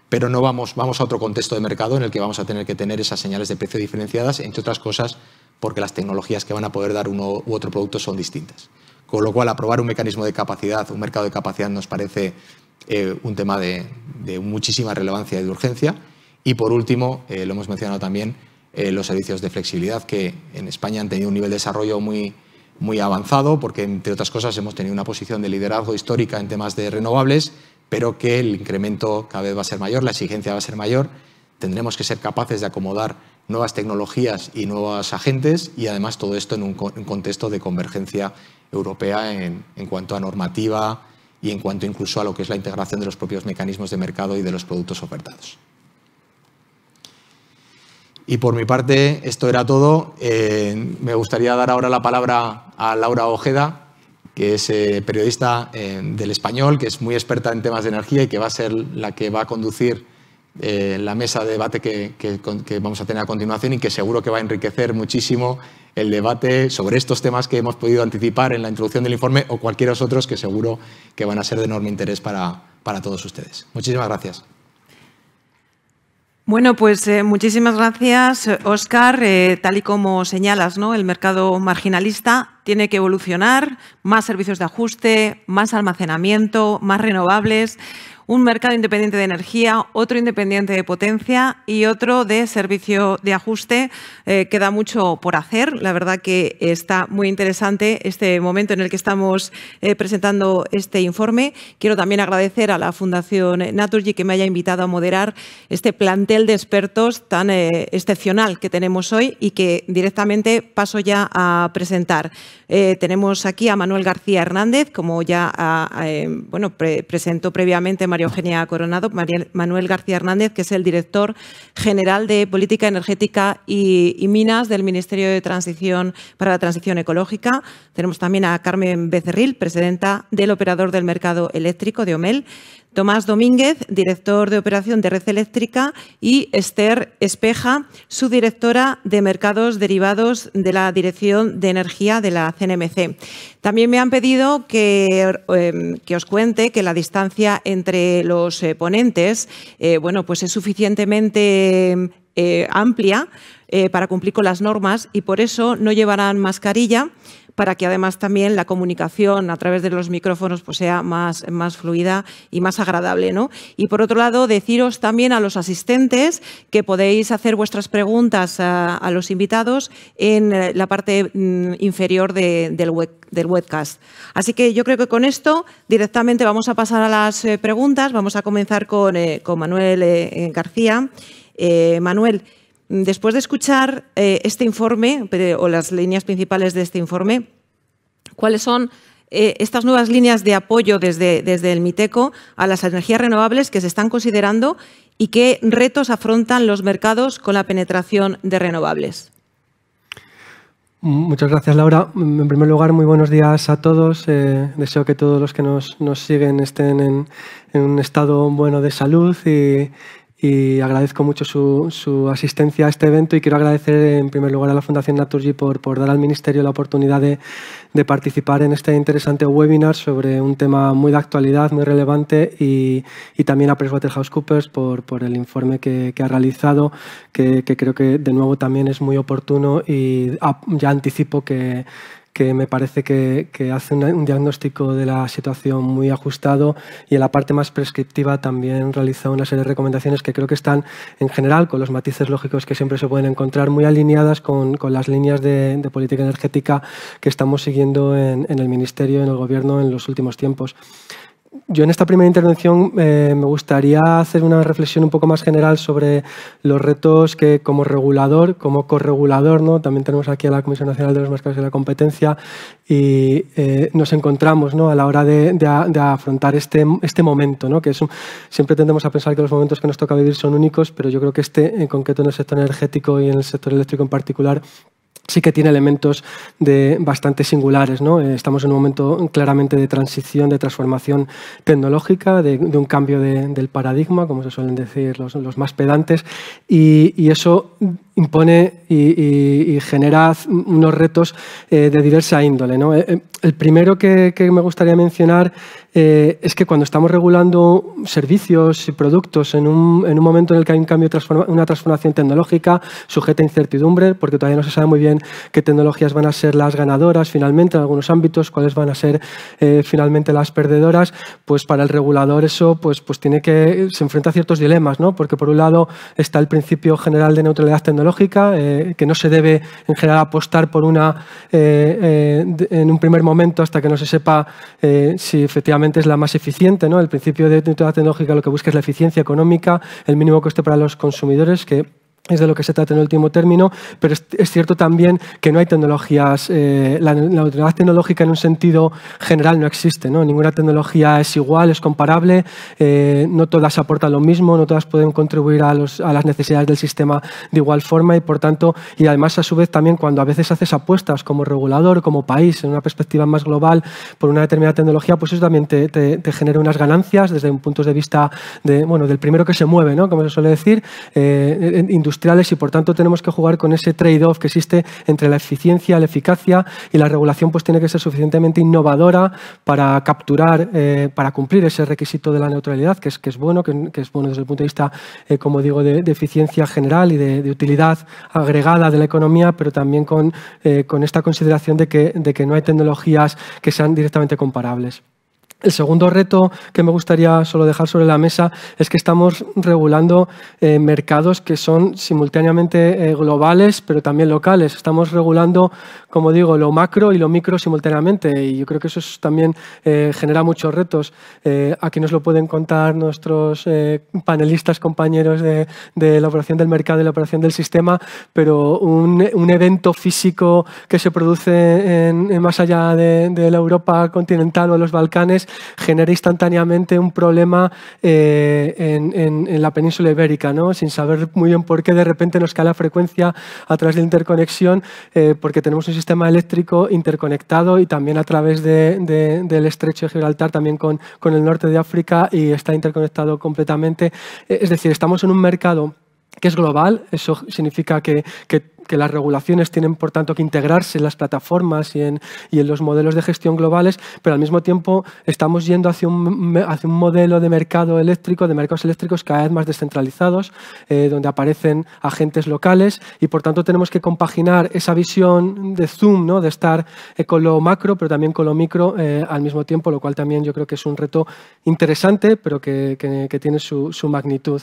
Pero no vamos, vamos a otro contexto de mercado en el que vamos a tener que tener esas señales de precio diferenciadas, entre otras cosas, porque las tecnologías que van a poder dar uno u otro producto son distintas. Con lo cual, aprobar un mecanismo de capacidad, un mercado de capacidad, nos parece eh, un tema de, muchísima relevancia y de urgencia. Y por último, lo hemos mencionado también, eh, los servicios de flexibilidad que en España han tenido un nivel de desarrollo muy, avanzado, porque entre otras cosas hemos tenido una posición de liderazgo histórica en temas de renovables, pero que el incremento cada vez va a ser mayor, la exigencia va a ser mayor, tendremos que ser capaces de acomodar nuevas tecnologías y nuevos agentes y además todo esto en un contexto de convergencia europea en cuanto a normativa y en cuanto incluso a lo que es la integración de los propios mecanismos de mercado y de los productos ofertados. Y por mi parte, esto era todo. Eh, me gustaría dar ahora la palabra a Laura Ojeda, que es eh, periodista eh, del español, que es muy experta en temas de energía y que va a ser la que va a conducir la mesa de debate que, vamos a tener a continuación y que seguro que va a enriquecer muchísimo el debate sobre estos temas que hemos podido anticipar en la introducción del informe o cualquiera otros que seguro que van a ser de enorme interés para, para todos ustedes. Muchísimas gracias. Bueno, pues eh, muchísimas gracias, Oscar. Eh, tal y como señalas, ¿no? el mercado marginalista tiene que evolucionar, más servicios de ajuste, más almacenamiento, más renovables un mercado independiente de energía, otro independiente de potencia y otro de servicio de ajuste. Eh, queda mucho por hacer. La verdad que está muy interesante este momento en el que estamos eh, presentando este informe. Quiero también agradecer a la Fundación Naturgy que me haya invitado a moderar este plantel de expertos tan eh, excepcional que tenemos hoy y que directamente paso ya a presentar. tenemos aquí a Manuel García Hernández, como ya ah, bueno, presentó previamente María Eugenia Coronado, Manuel García Hernández, que es el director general de Política Energética y, y Minas del Ministerio de Transición para la Transición Ecológica. Tenemos también a Carmen Becerril, presidenta del Operador del Mercado Eléctrico de OMEL. Tomás Domínguez, director de operación de Red Eléctrica, y Esther Espeja, subdirectora de Mercados Derivados de la Dirección de Energía de la CNMC. También me han pedido em, que, os cuente que la distancia entre los eh, ponentes eh, bueno, pues es suficientemente eh, amplia para cumplir con las normas y por eso no llevarán mascarilla para que además también la comunicación a través de los micrófonos pues, sea más, más fluida y más agradable. Y por otro lado, deciros también a los asistentes que podéis hacer vuestras preguntas a, los invitados en eh, la parte mm, inferior del, webcast. Así que yo creo que con esto directamente vamos a pasar a las eh, preguntas. Vamos a comenzar con, eh, Manuel García. Manuel, Después de escuchar eh, este informe eh, o las líneas principales de este informe, ¿cuáles son eh, estas nuevas líneas de apoyo desde, desde el MITECO a las energías renovables que se están considerando y qué retos afrontan los mercados con la penetración de renovables? Muchas gracias, Laura. En primer lugar, muy buenos días a todos. deseo que todos los que nos, siguen estén en, en, un estado bueno de salud y, y agradezco mucho su, asistencia a este evento y quiero agradecer en primer lugar a la Fundación Naturgy por, por dar al Ministerio la oportunidad de, participar en este interesante webinar sobre un tema muy de actualidad, muy relevante y, y también a PricewaterhouseCoopers por, por el informe que, ha realizado, que, creo que de nuevo también es muy oportuno y ah, ya anticipo que, que me parece que, hace un, diagnóstico de la situación muy ajustado y en la parte más prescriptiva también realiza una serie de recomendaciones que creo que están en general, con los matices lógicos que siempre se pueden encontrar, muy alineadas con, las líneas de, política energética que estamos siguiendo en, en el Ministerio, en el Gobierno en los últimos tiempos yo en esta primera intervención eh, me gustaría hacer una reflexión un poco más general sobre los retos que como regulador, como corregulador, ¿no? también tenemos aquí a la Comisión Nacional de los Mercados y la Competencia y eh, nos encontramos a la hora de, afrontar este, este momento, que siempre tendemos a pensar que los momentos que nos toca vivir son únicos, pero yo creo que este, en concreto en el sector energético y en el sector eléctrico en particular, sí que tiene elementos de, bastante singulares. ¿no? Eh, estamos en un momento claramente de transición, de transformación tecnológica, de, un cambio del paradigma, como se suelen decir los, más pedantes, y, eso impone y, genera unos retos eh, de diversa índole. Eh, eh, el primero que, me gustaría mencionar es que cuando estamos regulando servicios y productos en un, momento en el que hay un cambio, una transformación tecnológica sujeta a incertidumbre, porque todavía no se sabe muy bien qué tecnologías van a ser las ganadoras finalmente en algunos ámbitos, cuáles van a ser finalmente las perdedoras, pues para el regulador eso pues, pues tiene que, se enfrenta a ciertos dilemas, ¿no? porque por un lado está el principio general de neutralidad tecnológica, tecnológica, eh, que no se debe en general apostar por una eh, eh, en un primer momento hasta que no se sepa si efectivamente es la más eficiente. ¿no? El principio de toda tecnológica lo que busca es la eficiencia económica, el mínimo coste para los consumidores, que es de lo que se trata en el último término, pero es cierto también que no hay tecnologías, eh, la, neutralidad tecnológica en un sentido general no existe, ninguna tecnología es igual, es comparable, eh, no todas aportan lo mismo, no todas pueden contribuir a, las necesidades del sistema de igual forma y por tanto, y además a su vez también cuando a veces haces apuestas como regulador, como país, en una perspectiva más global por una determinada tecnología, pues eso también te, genera unas ganancias desde un punto de vista de, bueno, del primero que se mueve, ¿no? como se suele decir, eh, y por tanto tenemos que jugar con ese trade-off que existe entre la eficiencia, la eficacia y la regulación pues tiene que ser suficientemente innovadora para capturar, eh, para cumplir ese requisito de la neutralidad que es, que es bueno, que, es bueno desde el punto de vista, eh, como digo, de, eficiencia general y de, utilidad agregada de la economía, pero también con, eh, esta consideración de que no hay tecnologías que sean directamente comparables. El segundo reto que me gustaría solo dejar sobre la mesa es que estamos regulando eh, mercados que son simultáneamente eh, globales, pero también locales. Estamos regulando, como digo, lo macro y lo micro simultáneamente. Y yo creo que eso también eh, genera muchos retos. aquí nos lo pueden contar nuestros panelistas, compañeros de, la operación del mercado y la operación del sistema, pero un, evento físico que se produce más allá de, de la Europa continental o los Balcanes genera instantáneamente un problema eh, en, la península ibérica, sin saber muy bien por qué de repente nos cae la frecuencia a través de la interconexión, eh, porque tenemos un sistema eléctrico interconectado y también a través del estrecho de Gibraltar, también con, el norte de África y está interconectado completamente. Eh, es decir, estamos en un mercado que es global, eso significa que que las regulaciones tienen, por tanto, que integrarse en las plataformas y en, y en los modelos de gestión globales, pero al mismo tiempo estamos yendo hacia un, modelo de mercado eléctrico, de mercados eléctricos cada vez más descentralizados, eh, donde aparecen agentes locales y, por tanto, tenemos que compaginar esa visión de Zoom, ¿no? de estar eh, con lo macro, pero también con lo micro eh, al mismo tiempo, lo cual también yo creo que es un reto interesante, pero que, tiene su, magnitud.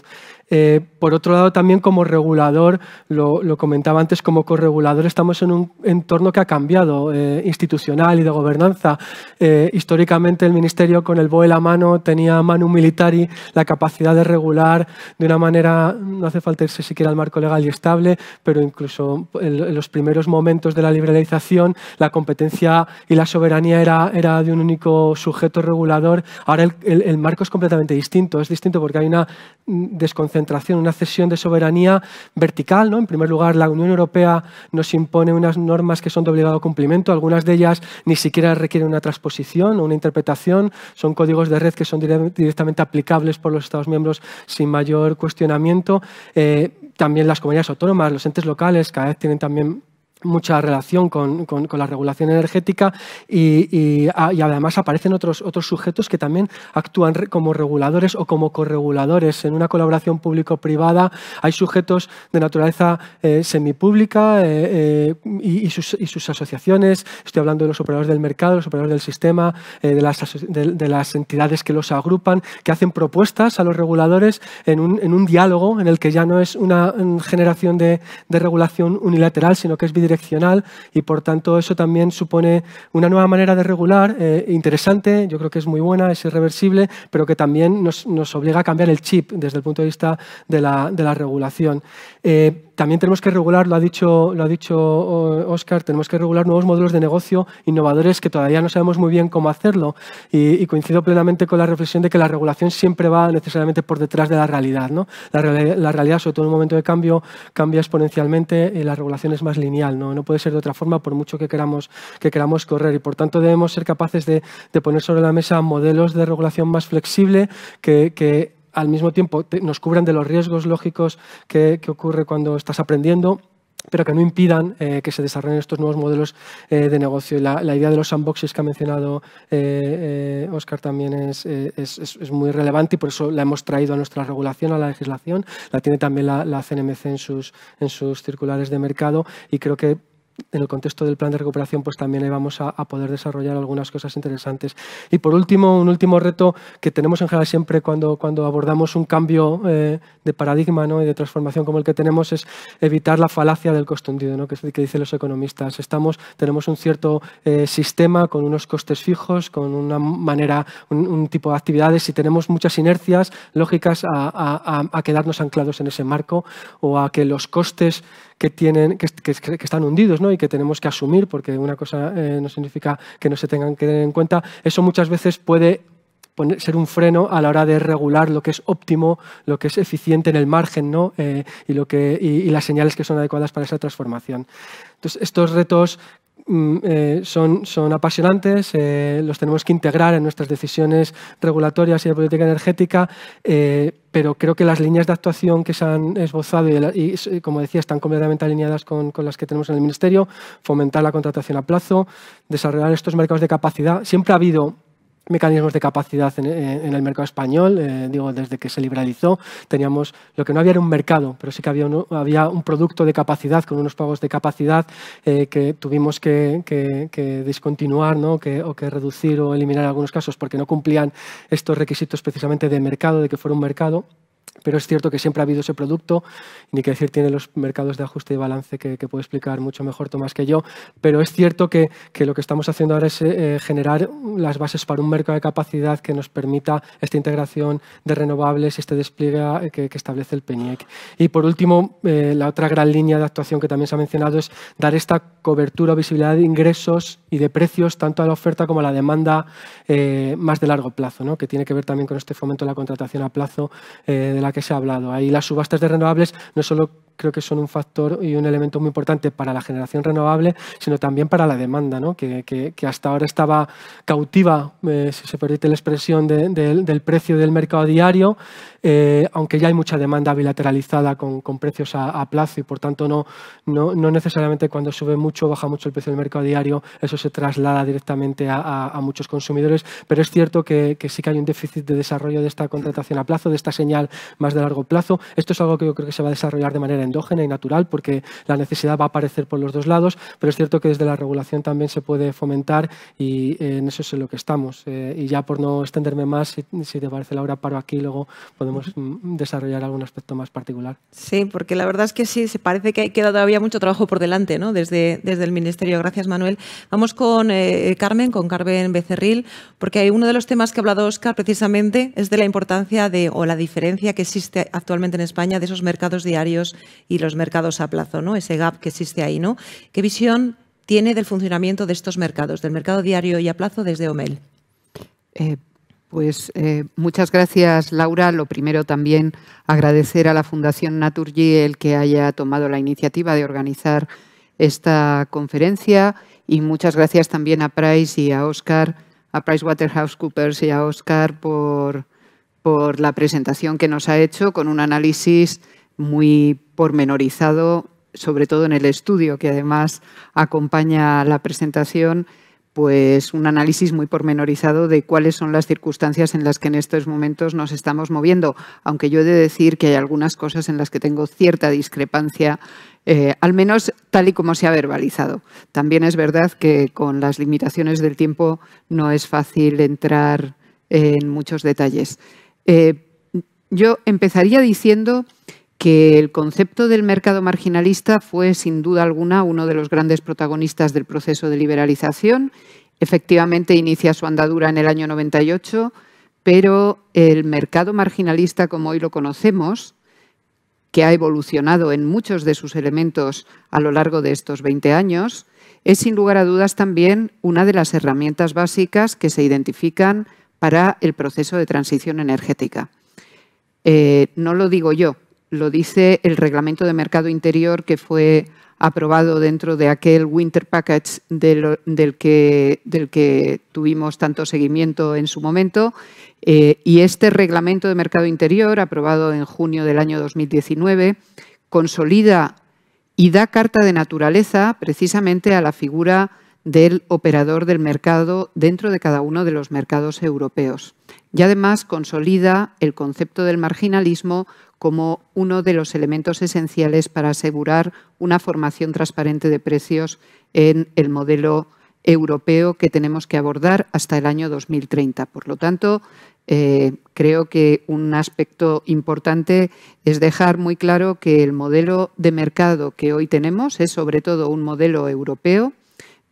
por otro lado, también como regulador, lo, lo comentaba antes, como corregulador, estamos en un entorno que ha cambiado, eh, institucional y de gobernanza. Eh, históricamente el Ministerio con el BOE a mano tenía manu y la capacidad de regular de una manera, no hace falta irse siquiera al marco legal y estable, pero incluso en los primeros momentos de la liberalización la competencia y la soberanía era, era de un único sujeto regulador. Ahora el, marco es completamente distinto, es distinto porque hay una mm, desconcentración, una cesión de soberanía vertical, ¿no? en primer lugar la Unión Europea Europea nos impone unas normas que son de obligado cumplimiento, algunas de ellas ni siquiera requieren una transposición o una interpretación, son códigos de red que son directamente aplicables por los Estados miembros sin mayor cuestionamiento. Eh, también las comunidades autónomas, los entes locales, cada vez tienen también mucha relación con, con, la regulación energética y, ah, y, además aparecen otros, otros sujetos que también actúan como reguladores o como correguladores. En una colaboración público-privada hay sujetos de naturaleza eh, semipública eh, eh, y, sus, asociaciones. Estoy hablando de los operadores del mercado, los operadores del sistema, de las, de, las, entidades que los agrupan, que hacen propuestas a los reguladores en un, en un diálogo en el que ya no es una mm, generación de, de regulación unilateral, sino que es bidireccional y por tanto eso también supone una nueva manera de regular eh, interesante, yo creo que es muy buena, es irreversible, pero que también nos, obliga a cambiar el chip desde el punto de vista de la, de la regulación. Eh, también tenemos que regular, lo ha, dicho, lo ha dicho Oscar, tenemos que regular nuevos modelos de negocio innovadores que todavía no sabemos muy bien cómo hacerlo. Y, coincido plenamente con la reflexión de que la regulación siempre va necesariamente por detrás de la realidad. ¿no? La, realidad, sobre todo en un momento de cambio, cambia exponencialmente y la regulación es más lineal. ¿no? puede ser de otra forma por mucho que queramos, que queramos correr. Y por tanto debemos ser capaces de, poner sobre la mesa modelos de regulación más flexible que al mismo tiempo nos cubran de los riesgos lógicos que, ocurre cuando estás aprendiendo pero que no impidan eh, que se desarrollen estos nuevos modelos eh, de negocio. La, idea de los sandboxes que ha mencionado eh, Oscar eh, también es, muy relevante y por eso la hemos traído a nuestra regulación, a la legislación. La tiene también la, CNMC en sus, en sus circulares de mercado y creo que en el contexto del plan de recuperación, pues también ahí vamos a, poder desarrollar algunas cosas interesantes. Y por último, un último reto que tenemos en general siempre cuando, cuando abordamos un cambio eh, de paradigma ¿no? y de transformación como el que tenemos es evitar la falacia del costo hundido, ¿no? que, que dicen los economistas. Estamos, tenemos un cierto eh, sistema con unos costes fijos, con una manera, un, tipo de actividades y tenemos muchas inercias lógicas a, a quedarnos anclados en ese marco o a que los costes que, tienen, que, están hundidos y que tenemos que asumir, porque una cosa eh, no significa que no se tengan que tener en cuenta. Eso muchas veces puede ser un freno a la hora de regular lo que es óptimo, lo que es eficiente en el margen ¿no? Eh, y, lo que, y, las señales que son adecuadas para esa transformación. Entonces, estos retos Mm, eh, son, son, apasionantes, eh, los tenemos que integrar en nuestras decisiones regulatorias y de política energética, eh, pero creo que las líneas de actuación que se han esbozado y, como decía, están completamente alineadas con, con, las que tenemos en el Ministerio, fomentar la contratación a plazo, desarrollar estos mercados de capacidad. Siempre ha habido mecanismos de capacidad en, el mercado español. Eh, digo, desde que se liberalizó, teníamos lo que no había era un mercado, pero sí que había un, producto de capacidad con unos pagos de capacidad eh, que tuvimos que, discontinuar ¿no? o que reducir o eliminar en algunos casos porque no cumplían estos requisitos precisamente de mercado, de que fuera un mercado. Pero es cierto que siempre ha habido ese producto, ni que decir tiene los mercados de ajuste y balance que, puede explicar mucho mejor Tomás que yo, pero es cierto que, lo que estamos haciendo ahora es eh, eh, generar las bases para un mercado de capacidad que nos permita esta integración de renovables, y este despliegue eh, que, establece el PENIEC. Y por último, la otra gran línea de actuación que también se ha mencionado es dar esta cobertura o visibilidad de ingresos y de precios tanto a la oferta como a la demanda más de largo plazo, que tiene que ver también con este fomento de la contratación a plazo. De la que se ha hablado. Ahí las subastas de renovables no solo creo que son un factor y un elemento muy importante para la generación renovable, sino también para la demanda, que, hasta ahora estaba cautiva, eh, si se permite la expresión, del precio del mercado diario, eh, aunque ya hay mucha demanda bilateralizada con, precios a, plazo y por tanto no, no, necesariamente cuando sube mucho o baja mucho el precio del mercado diario, eso se traslada directamente a, muchos consumidores, pero es cierto que, sí que hay un déficit de desarrollo de esta contratación a plazo, de esta señal más de largo plazo. Esto es algo que yo creo que se va a desarrollar de manera endógena y natural porque la necesidad va a aparecer por los dos lados, pero es cierto que desde la regulación también se puede fomentar y eh, en eso es en lo que estamos. Eh, y ya por no extenderme más, si, te parece Laura, paro aquí luego podemos mm, desarrollar algún aspecto más particular. Sí, porque la verdad es que sí, se parece que queda todavía mucho trabajo por delante ¿no? desde, desde el Ministerio. Gracias, Manuel. Vamos con eh, Carmen, con Carmen Becerril, porque hay uno de los temas que ha hablado Oscar precisamente es de la importancia de o la diferencia que existe actualmente en España de esos mercados diarios y los mercados a plazo, ¿no? Ese gap que existe ahí, ¿no? ¿Qué visión tiene del funcionamiento de estos mercados, del mercado diario y a plazo desde OMEL? Eh, pues eh, muchas gracias, Laura. Lo primero también agradecer a la Fundación Naturgy el que haya tomado la iniciativa de organizar esta conferencia y muchas gracias también a Price y a Oscar, a Price PricewaterhouseCoopers y a Oscar por por la presentación que nos ha hecho con un análisis muy pormenorizado, sobre todo en el estudio que además acompaña la presentación, pues un análisis muy pormenorizado de cuáles son las circunstancias en las que en estos momentos nos estamos moviendo, aunque yo he de decir que hay algunas cosas en las que tengo cierta discrepancia, eh, al menos tal y como se ha verbalizado. También es verdad que con las limitaciones del tiempo no es fácil entrar en muchos detalles. Eh, yo empezaría diciendo que el concepto del mercado marginalista fue sin duda alguna uno de los grandes protagonistas del proceso de liberalización. Efectivamente inicia su andadura en el año 98, pero el mercado marginalista como hoy lo conocemos, que ha evolucionado en muchos de sus elementos a lo largo de estos 20 años, es sin lugar a dudas también una de las herramientas básicas que se identifican para el proceso de transición energética. Eh, no lo digo yo, lo dice el Reglamento de Mercado Interior que fue aprobado dentro de aquel Winter Package del, que, del que, tuvimos tanto seguimiento en su momento. Eh, y este Reglamento de Mercado Interior, aprobado en junio del año 2019, consolida y da carta de naturaleza precisamente a la figura del operador del mercado dentro de cada uno de los mercados europeos. Y además consolida el concepto del marginalismo como uno de los elementos esenciales para asegurar una formación transparente de precios en el modelo europeo que tenemos que abordar hasta el año 2030. Por lo tanto, eh, creo que un aspecto importante es dejar muy claro que el modelo de mercado que hoy tenemos es sobre todo un modelo europeo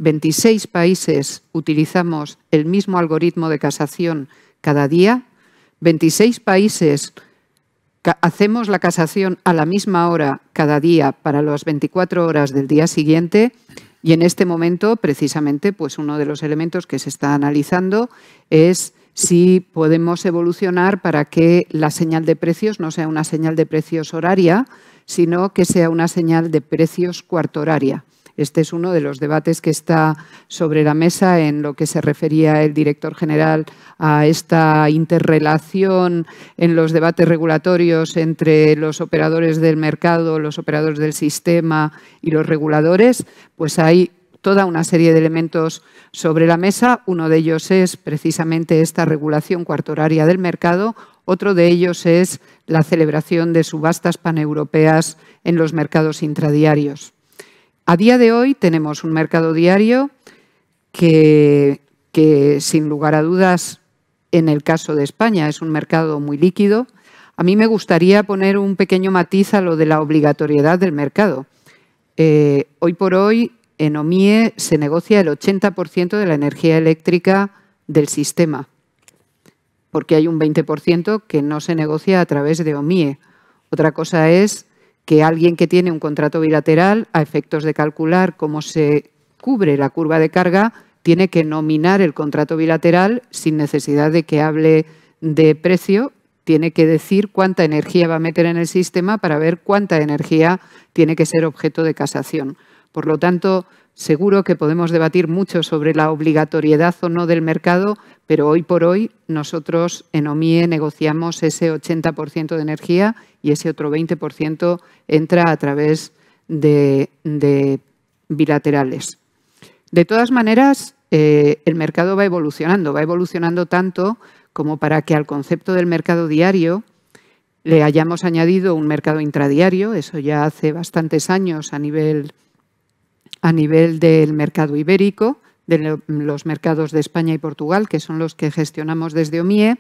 26 países utilizamos el mismo algoritmo de casación cada día, 26 países hacemos la casación a la misma hora cada día para las 24 horas del día siguiente y en este momento precisamente pues uno de los elementos que se está analizando es si podemos evolucionar para que la señal de precios no sea una señal de precios horaria, sino que sea una señal de precios cuarto horaria. Este es uno de los debates que está sobre la mesa en lo que se refería el director general a esta interrelación en los debates regulatorios entre los operadores del mercado, los operadores del sistema y los reguladores. Pues hay toda una serie de elementos sobre la mesa. Uno de ellos es precisamente esta regulación cuartoraria del mercado. Otro de ellos es la celebración de subastas paneuropeas en los mercados intradiarios. A día de hoy tenemos un mercado diario que, sin lugar a dudas, en el caso de España, es un mercado muy líquido. A mí me gustaría poner un pequeño matiz a lo de la obligatoriedad del mercado. Eh, hoy por hoy, en OMIE se negocia el 80% de la energía eléctrica del sistema, porque hay un 20% que no se negocia a través de OMIE. Otra cosa es que alguien que tiene un contrato bilateral, a efectos de calcular cómo se cubre la curva de carga, tiene que nominar el contrato bilateral sin necesidad de que hable de precio, tiene que decir cuánta energía va a meter en el sistema para ver cuánta energía tiene que ser objeto de casación. Por lo tanto, Seguro que podemos debatir mucho sobre la obligatoriedad o no del mercado, pero hoy por hoy nosotros en OMIE negociamos ese 80% de energía y ese otro 20% entra a través de, bilaterales. De todas maneras, eh, el mercado va evolucionando, va evolucionando tanto como para que al concepto del mercado diario le hayamos añadido un mercado intradiario, eso ya hace bastantes años a nivel a nivel del mercado ibérico, de los mercados de España y Portugal, que son los que gestionamos desde OMIE.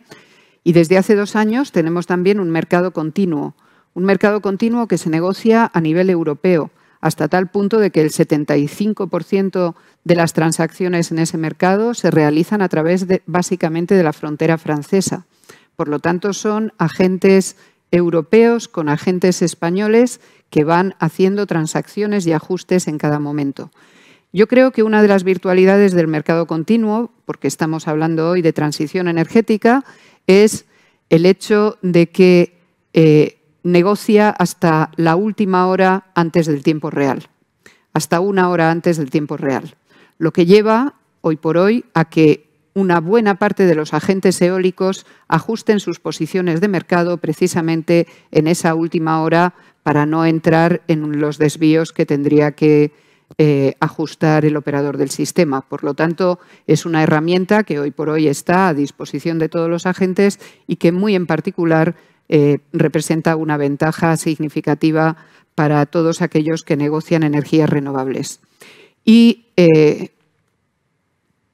Y desde hace dos años tenemos también un mercado continuo, un mercado continuo que se negocia a nivel europeo, hasta tal punto de que el 75% de las transacciones en ese mercado se realizan a través de, básicamente de la frontera francesa. Por lo tanto, son agentes europeos con agentes españoles que van haciendo transacciones y ajustes en cada momento. Yo creo que una de las virtualidades del mercado continuo, porque estamos hablando hoy de transición energética, es el hecho de que eh, negocia hasta la última hora antes del tiempo real, hasta una hora antes del tiempo real, lo que lleva hoy por hoy a que una buena parte de los agentes eólicos ajusten sus posiciones de mercado precisamente en esa última hora para no entrar en los desvíos que tendría que eh, ajustar el operador del sistema. Por lo tanto, es una herramienta que hoy por hoy está a disposición de todos los agentes y que muy en particular eh, representa una ventaja significativa para todos aquellos que negocian energías renovables. Y eh,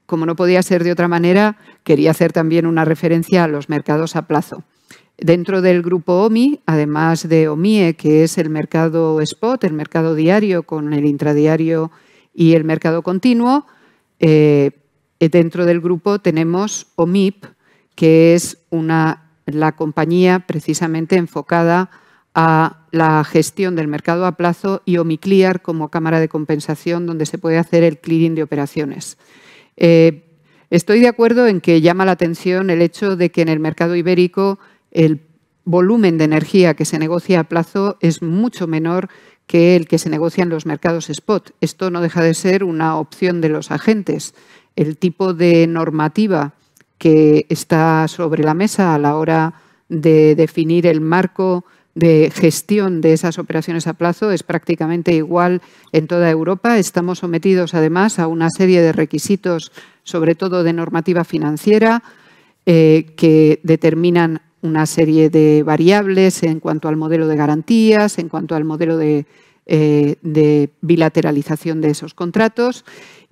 como no podía ser de otra manera, quería hacer también una referencia a los mercados a plazo. Dentro del grupo OMI, además de OMIE, que es el mercado spot, el mercado diario con el intradiario y el mercado continuo, eh, eh, dentro del grupo tenemos OMIP, que es la compañía precisamente enfocada a la gestión del mercado a plazo y OmiClear como cámara de compensación donde se puede hacer el clearing de operaciones. Eh, estoy de acuerdo en que llama la atención el hecho de que en el mercado ibérico el volumen de energía que se negocia a plazo es mucho menor que el que se negocia en los mercados spot. Esto no deja de ser una opción de los agentes. El tipo de normativa que está sobre la mesa a la hora de definir el marco de gestión de esas operaciones a plazo es prácticamente igual en toda Europa. Estamos sometidos, además, a una serie de requisitos, sobre todo de normativa financiera, eh, que determinan una serie de variables en cuanto al modelo de garantías, en cuanto al modelo de, eh, de bilateralización de esos contratos.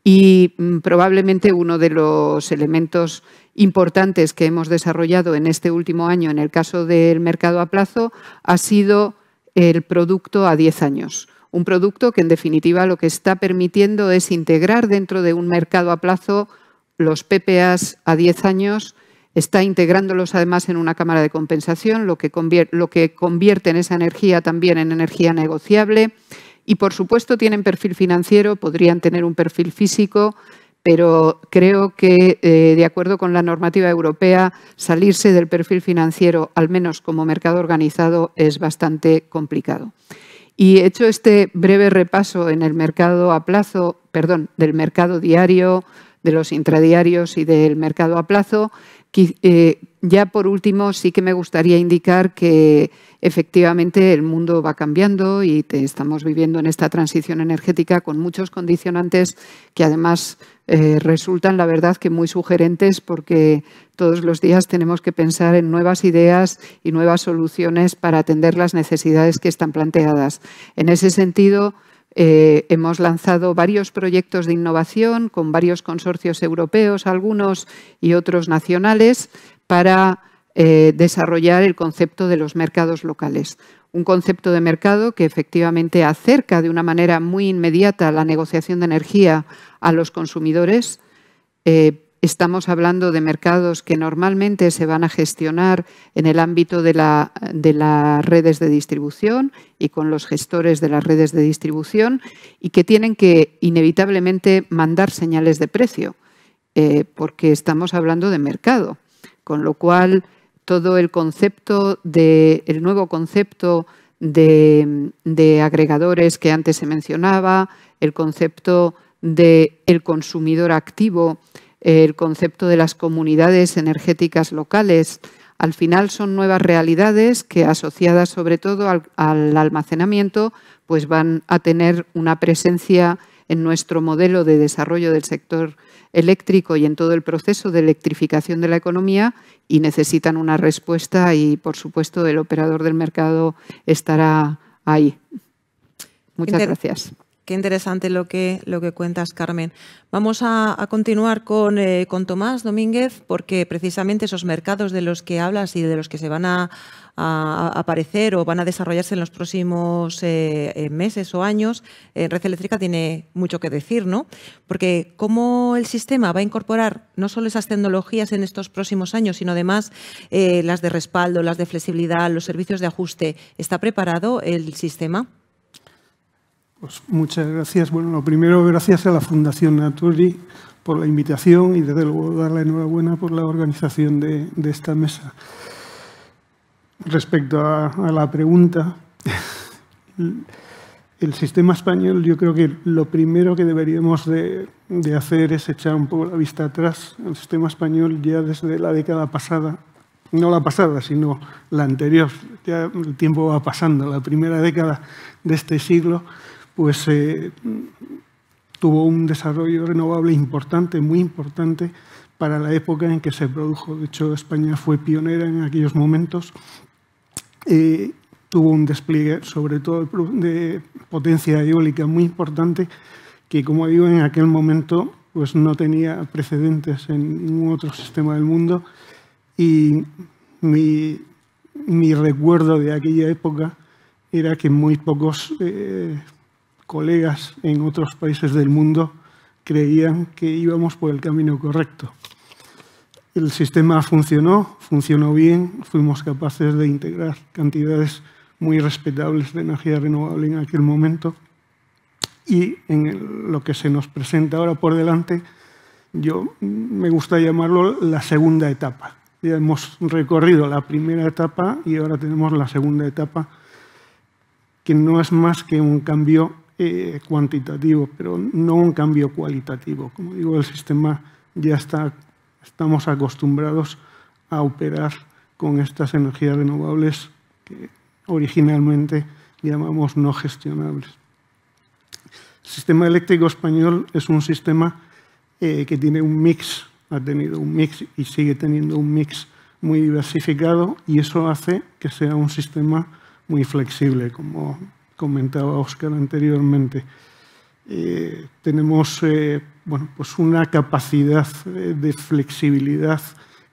Y mm, probablemente uno de los elementos importantes que hemos desarrollado en este último año en el caso del mercado a plazo ha sido el producto a 10 años. Un producto que en definitiva lo que está permitiendo es integrar dentro de un mercado a plazo los PPAs a 10 años, está integrándolos además en una cámara de compensación, lo que, convierte, lo que convierte en esa energía también en energía negociable y por supuesto tienen perfil financiero, podrían tener un perfil físico, pero creo que, eh, de acuerdo con la normativa europea, salirse del perfil financiero, al menos como mercado organizado, es bastante complicado. Y hecho este breve repaso en el mercado a plazo, perdón, del mercado diario, de los intradiarios y del mercado a plazo, eh, ya por último, sí que me gustaría indicar que efectivamente el mundo va cambiando y estamos viviendo en esta transición energética con muchos condicionantes que además eh, resultan, la verdad, que muy sugerentes porque todos los días tenemos que pensar en nuevas ideas y nuevas soluciones para atender las necesidades que están planteadas. En ese sentido, eh, hemos lanzado varios proyectos de innovación con varios consorcios europeos, algunos y otros nacionales, para eh, desarrollar el concepto de los mercados locales. Un concepto de mercado que efectivamente acerca de una manera muy inmediata la negociación de energía a los consumidores, eh, Estamos hablando de mercados que normalmente se van a gestionar en el ámbito de, las redes de distribución y con los gestores de las redes de distribución y que tienen que inevitablemente mandar señales de precio, eh, porque estamos hablando de mercado. Con lo cual, todo el concepto de, el nuevo concepto de, agregadores que antes se mencionaba, el concepto del el consumidor activo, el concepto de las comunidades energéticas locales. Al final son nuevas realidades que asociadas sobre todo al, almacenamiento pues van a tener una presencia en nuestro modelo de desarrollo del sector eléctrico y en todo el proceso de electrificación de la economía y necesitan una respuesta y, por supuesto, el operador del mercado estará ahí. Muchas gracias. Qué interesante lo que, lo que cuentas, Carmen. Vamos a, continuar con, eh, con, Tomás Domínguez, porque precisamente esos mercados de los que hablas y de los que se van a, aparecer o van a desarrollarse en los próximos eh, eh, meses o años, Red Eléctrica tiene mucho que decir, ¿no? Porque cómo el sistema va a incorporar no solo esas tecnologías en estos próximos años, sino además las de respaldo, las de flexibilidad, los servicios de ajuste. ¿Está preparado el sistema? Pues muchas gracias. Bueno, lo primero, gracias a la Fundación Naturi por la invitación y desde luego dar la enhorabuena por la organización de, esta mesa. Respecto a, la pregunta, el sistema español yo creo que lo primero que deberíamos de, hacer es echar un poco la vista atrás. El sistema español ya desde la década pasada, no la pasada, sino la anterior, ya el tiempo va pasando, la primera década de este siglo, pues eh, tuvo un desarrollo renovable importante, muy importante para la época en que se produjo. De hecho, España fue pionera en aquellos momentos. Eh, tuvo un despliegue, sobre todo de potencia eólica muy importante, que como digo, en aquel momento pues no tenía precedentes en ningún otro sistema del mundo. Y mi, recuerdo de aquella época era que muy pocos eh, colegas en otros países del mundo creían que íbamos por el camino correcto. El sistema funcionó, funcionó bien, fuimos capaces de integrar cantidades muy respetables de energía renovable en aquel momento y en lo que se nos presenta ahora por delante, yo me gusta llamarlo la segunda etapa. Ya hemos recorrido la primera etapa y ahora tenemos la segunda etapa, que no es más que un cambio eh, cuantitativo, pero no un cambio cualitativo. Como digo, el sistema ya está, estamos acostumbrados a operar con estas energías renovables que originalmente llamamos no gestionables. El sistema eléctrico español es un sistema eh, que tiene un mix, ha tenido un mix y sigue teniendo un mix muy diversificado y eso hace que sea un sistema muy flexible, como comentaba Oscar anteriormente. Eh, tenemos eh, bueno, pues una capacidad eh, de flexibilidad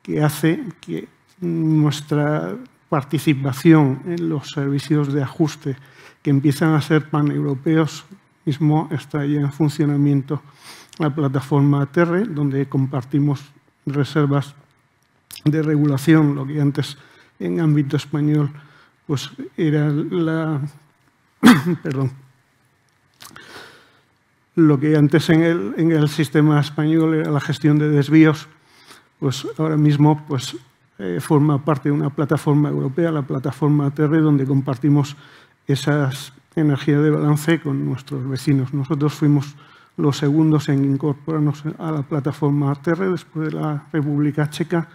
que hace que nuestra participación en los servicios de ajuste que empiezan a ser paneuropeos, mismo está ya en funcionamiento la plataforma Terre, donde compartimos reservas de regulación, lo que antes en ámbito español pues era la perdón, lo que antes en el, sistema español era la gestión de desvíos, pues ahora mismo pues, eh, forma parte de una plataforma europea, la plataforma ATR, donde compartimos esas energías de balance con nuestros vecinos. Nosotros fuimos los segundos en incorporarnos a la plataforma ATR después de la República Checa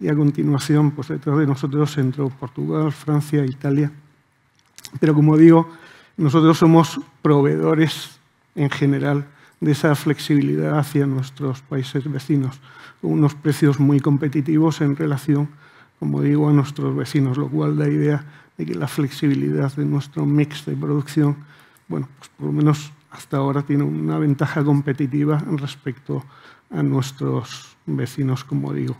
y a continuación, pues detrás de nosotros entró Portugal, Francia, Italia. Pero como digo, nosotros somos proveedores en general de esa flexibilidad hacia nuestros países vecinos, con unos precios muy competitivos en relación, como digo, a nuestros vecinos, lo cual da idea de que la flexibilidad de nuestro mix de producción, bueno, pues por lo menos hasta ahora tiene una ventaja competitiva respecto a nuestros vecinos, como digo.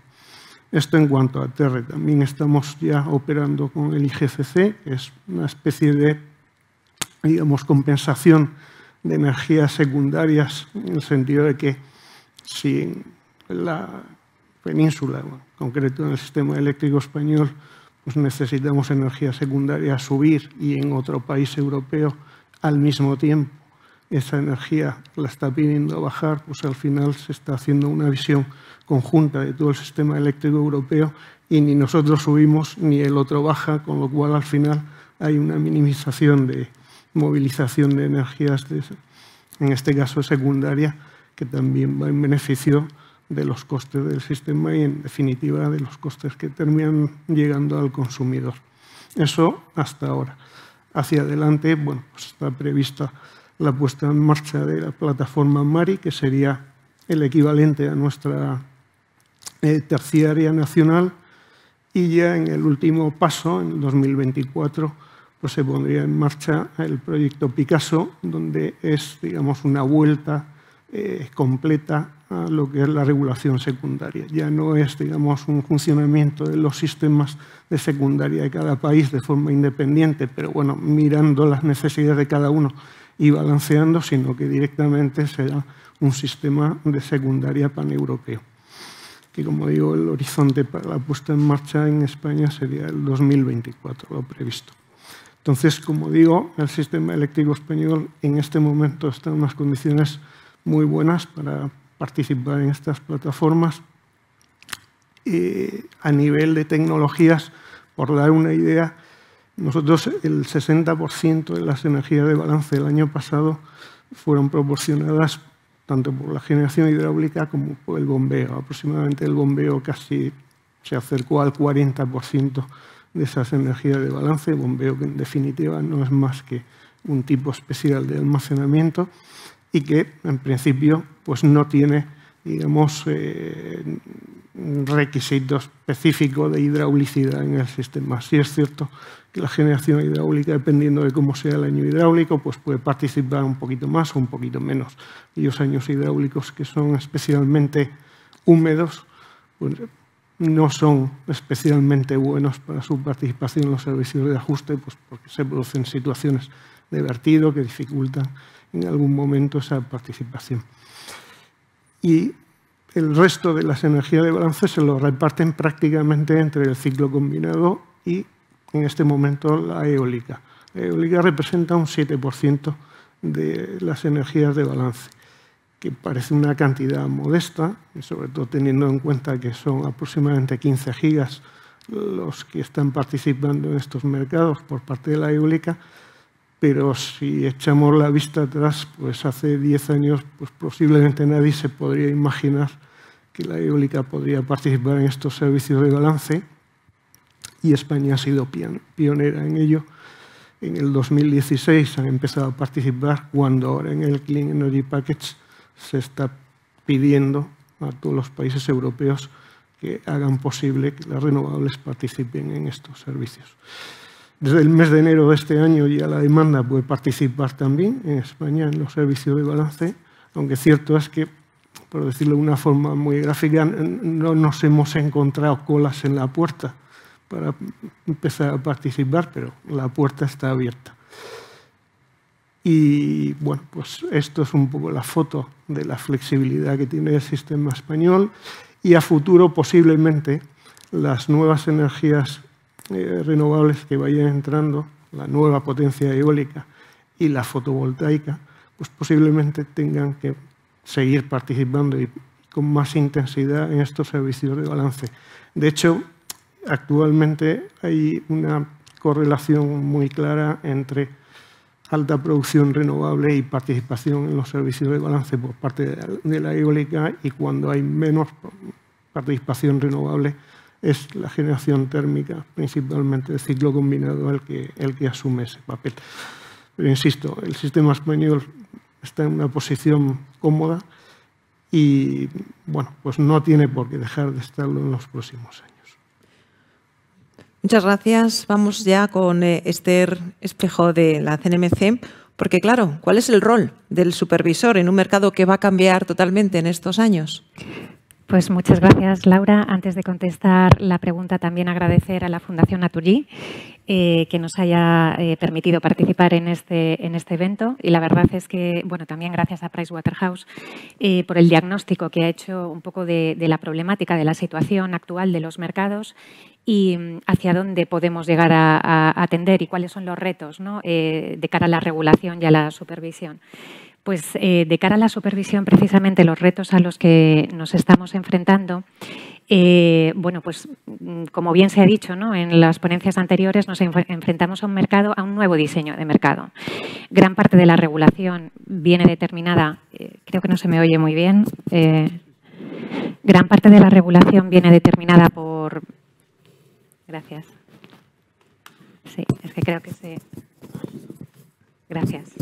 Esto en cuanto a Terre, también estamos ya operando con el IGCC, es una especie de digamos, compensación de energías secundarias, en el sentido de que si en la península, en concreto en el sistema eléctrico español, pues necesitamos energía secundaria subir y en otro país europeo al mismo tiempo esa energía la está pidiendo bajar, pues al final se está haciendo una visión conjunta de todo el sistema eléctrico europeo y ni nosotros subimos ni el otro baja, con lo cual al final hay una minimización de, movilización de energías, en este caso secundaria, que también va en beneficio de los costes del sistema y, en definitiva, de los costes que terminan llegando al consumidor. Eso hasta ahora. Hacia adelante, bueno, pues está prevista la puesta en marcha de la plataforma MARI, que sería el equivalente a nuestra eh, terciaria nacional, y ya en el último paso, en 2024, pues se pondría en marcha el proyecto Picasso, donde es digamos, una vuelta eh, completa a lo que es la regulación secundaria. Ya no es digamos, un funcionamiento de los sistemas de secundaria de cada país de forma independiente, pero bueno, mirando las necesidades de cada uno y balanceando, sino que directamente será un sistema de secundaria paneuropeo. Que como digo, el horizonte para la puesta en marcha en España sería el 2024, lo previsto. Entonces, como digo, el sistema eléctrico español en este momento está en unas condiciones muy buenas para participar en estas plataformas. Eh, a nivel de tecnologías, por dar una idea, nosotros el 60% de las energías de balance del año pasado fueron proporcionadas tanto por la generación hidráulica como por el bombeo. Aproximadamente el bombeo casi se acercó al 40% de esas energías de balance, bombeo que en definitiva no es más que un tipo especial de almacenamiento y que en principio pues no tiene digamos, eh, requisito específico de hidraulicidad en el sistema. Si es cierto que la generación hidráulica, dependiendo de cómo sea el año hidráulico, pues puede participar un poquito más o un poquito menos. Y los años hidráulicos que son especialmente húmedos, pues no son especialmente buenos para su participación en los servicios de ajuste, pues, porque se producen situaciones de vertido que dificultan en algún momento esa participación. Y el resto de las energías de balance se lo reparten prácticamente entre el ciclo combinado y en este momento la eólica. La eólica representa un 7% de las energías de balance que parece una cantidad modesta, sobre todo teniendo en cuenta que son aproximadamente 15 gigas los que están participando en estos mercados por parte de la eólica, pero si echamos la vista atrás, pues hace 10 años pues posiblemente nadie se podría imaginar que la eólica podría participar en estos servicios de balance y España ha sido pionera en ello en el 2016 han empezado a participar cuando ahora en el Clean Energy Package se está pidiendo a todos los países europeos que hagan posible que las renovables participen en estos servicios. Desde el mes de enero de este año ya la demanda puede participar también en España en los servicios de balance, aunque cierto es que, por decirlo de una forma muy gráfica, no nos hemos encontrado colas en la puerta para empezar a participar, pero la puerta está abierta. Y bueno, pues esto es un poco la foto de la flexibilidad que tiene el sistema español y a futuro posiblemente las nuevas energías eh, renovables que vayan entrando, la nueva potencia eólica y la fotovoltaica, pues posiblemente tengan que seguir participando y con más intensidad en estos servicios de balance. De hecho, actualmente hay una correlación muy clara entre alta producción renovable y participación en los servicios de balance por parte de la eólica y cuando hay menos participación renovable es la generación térmica, principalmente el ciclo combinado, el que, el que asume ese papel. Pero insisto, el sistema español está en una posición cómoda y bueno, pues no tiene por qué dejar de estarlo en los próximos años. Muchas gracias. Vamos ya con eh, Esther Espejo de la CNMC, porque claro, ¿cuál es el rol del supervisor en un mercado que va a cambiar totalmente en estos años? Pues muchas gracias, Laura. Antes de contestar la pregunta, también agradecer a la Fundación Naturgy eh, que nos haya eh, permitido participar en este, en este evento. Y la verdad es que, bueno, también gracias a Pricewaterhouse eh, por el diagnóstico que ha hecho un poco de, la problemática, de la situación actual de los mercados y mm, hacia dónde podemos llegar a, atender y cuáles son los retos eh, de cara a la regulación y a la supervisión. Pues eh, de cara a la supervisión, precisamente los retos a los que nos estamos enfrentando, eh, bueno, pues mm, como bien se ha dicho en las ponencias anteriores, nos enfrentamos a un mercado, a un nuevo diseño de mercado. Gran parte de la regulación viene determinada, creo que no se me oye muy bien, gran parte de la regulación viene determinada por Gracias. Sí, es que creo que sí. Gracias.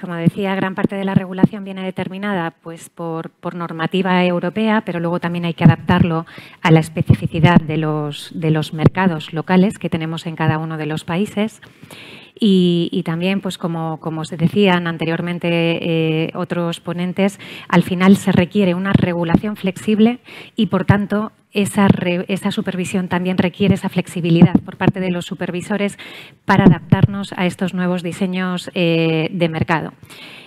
Como decía, gran parte de la regulación viene determinada pues, por, normativa europea, pero luego también hay que adaptarlo a la especificidad de los, mercados locales que tenemos en cada uno de los países. Y, también, pues como, se decían anteriormente eh, otros ponentes, al final se requiere una regulación flexible y, por tanto, esa, supervisión también requiere esa flexibilidad por parte de los supervisores para adaptarnos a estos nuevos diseños eh, de mercado.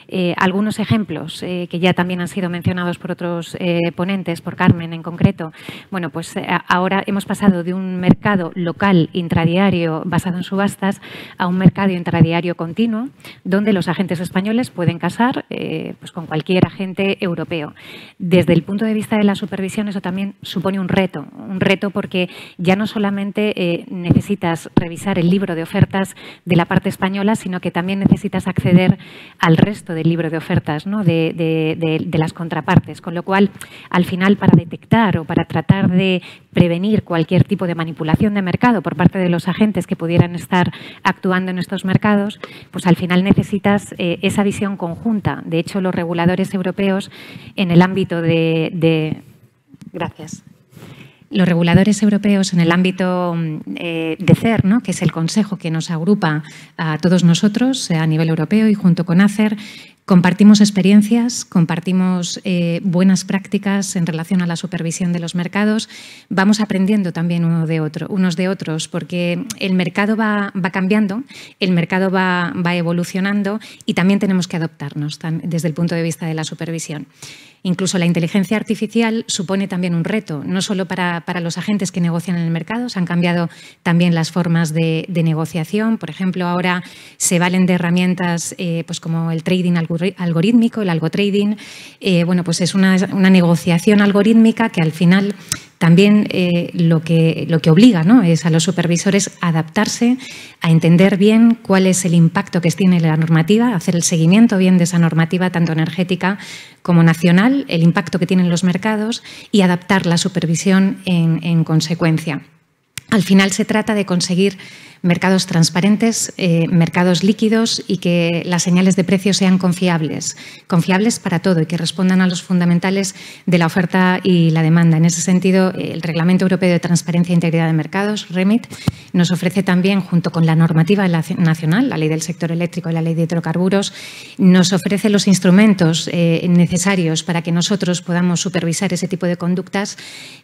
Eh, algunos ejemplos eh, que ya también han sido mencionados por otros eh, ponentes, por Carmen en concreto. Bueno, pues ahora hemos pasado de un mercado local intradiario basado en subastas a un mercado intradiario continuo, donde los agentes españoles pueden casar pues con cualquier agente europeo. Desde el punto de vista de la supervisión, eso también supone un reto, un reto porque ya no solamente necesitas revisar el libro de ofertas de la parte española, sino que también necesitas acceder al resto de del libro de ofertas, de, las contrapartes. Con lo cual, al final, para detectar o para tratar de prevenir cualquier tipo de manipulación de mercado por parte de los agentes que pudieran estar actuando en estos mercados, pues al final necesitas eh, esa visión conjunta. De hecho, los reguladores europeos en el ámbito de... Gracias. Los reguladores europeos en el ámbito mm, eh, de CER, que es el consejo que nos agrupa a todos nosotros eh, a nivel europeo y junto con ACER, compartimos experiencias, compartimos eh, buenas prácticas en relación a la supervisión de los mercados, vamos aprendiendo también uno de otro, unos de otros, porque el mercado va, cambiando, el mercado va, evolucionando y también tenemos que adoptarnos desde el punto de vista de la supervisión. Incluso la inteligencia artificial supone también un reto, no solo para, para, los agentes que negocian en el mercado, se han cambiado también las formas de, negociación. Por ejemplo, ahora se valen de herramientas eh, pues como el trading algorítmico, el algo trading. Eh, bueno, pues es una, una negociación algorítmica que al final también eh, lo, que, lo que obliga ¿no? es a los supervisores a adaptarse, a entender bien cuál es el impacto que tiene la normativa, hacer el seguimiento bien de esa normativa, tanto energética como nacional, el impacto que tienen los mercados y adaptar la supervisión en, en consecuencia. Al final se trata de conseguir mercados transparentes, eh, mercados líquidos y que las señales de precio sean confiables, confiables para todo y que respondan a los fundamentales de la oferta y la demanda. En ese sentido, el Reglamento Europeo de Transparencia e Integridad de Mercados, REMIT, nos ofrece también, junto con la normativa nacional, la ley del sector eléctrico y la ley de hidrocarburos, nos ofrece los instrumentos eh, necesarios para que nosotros podamos supervisar ese tipo de conductas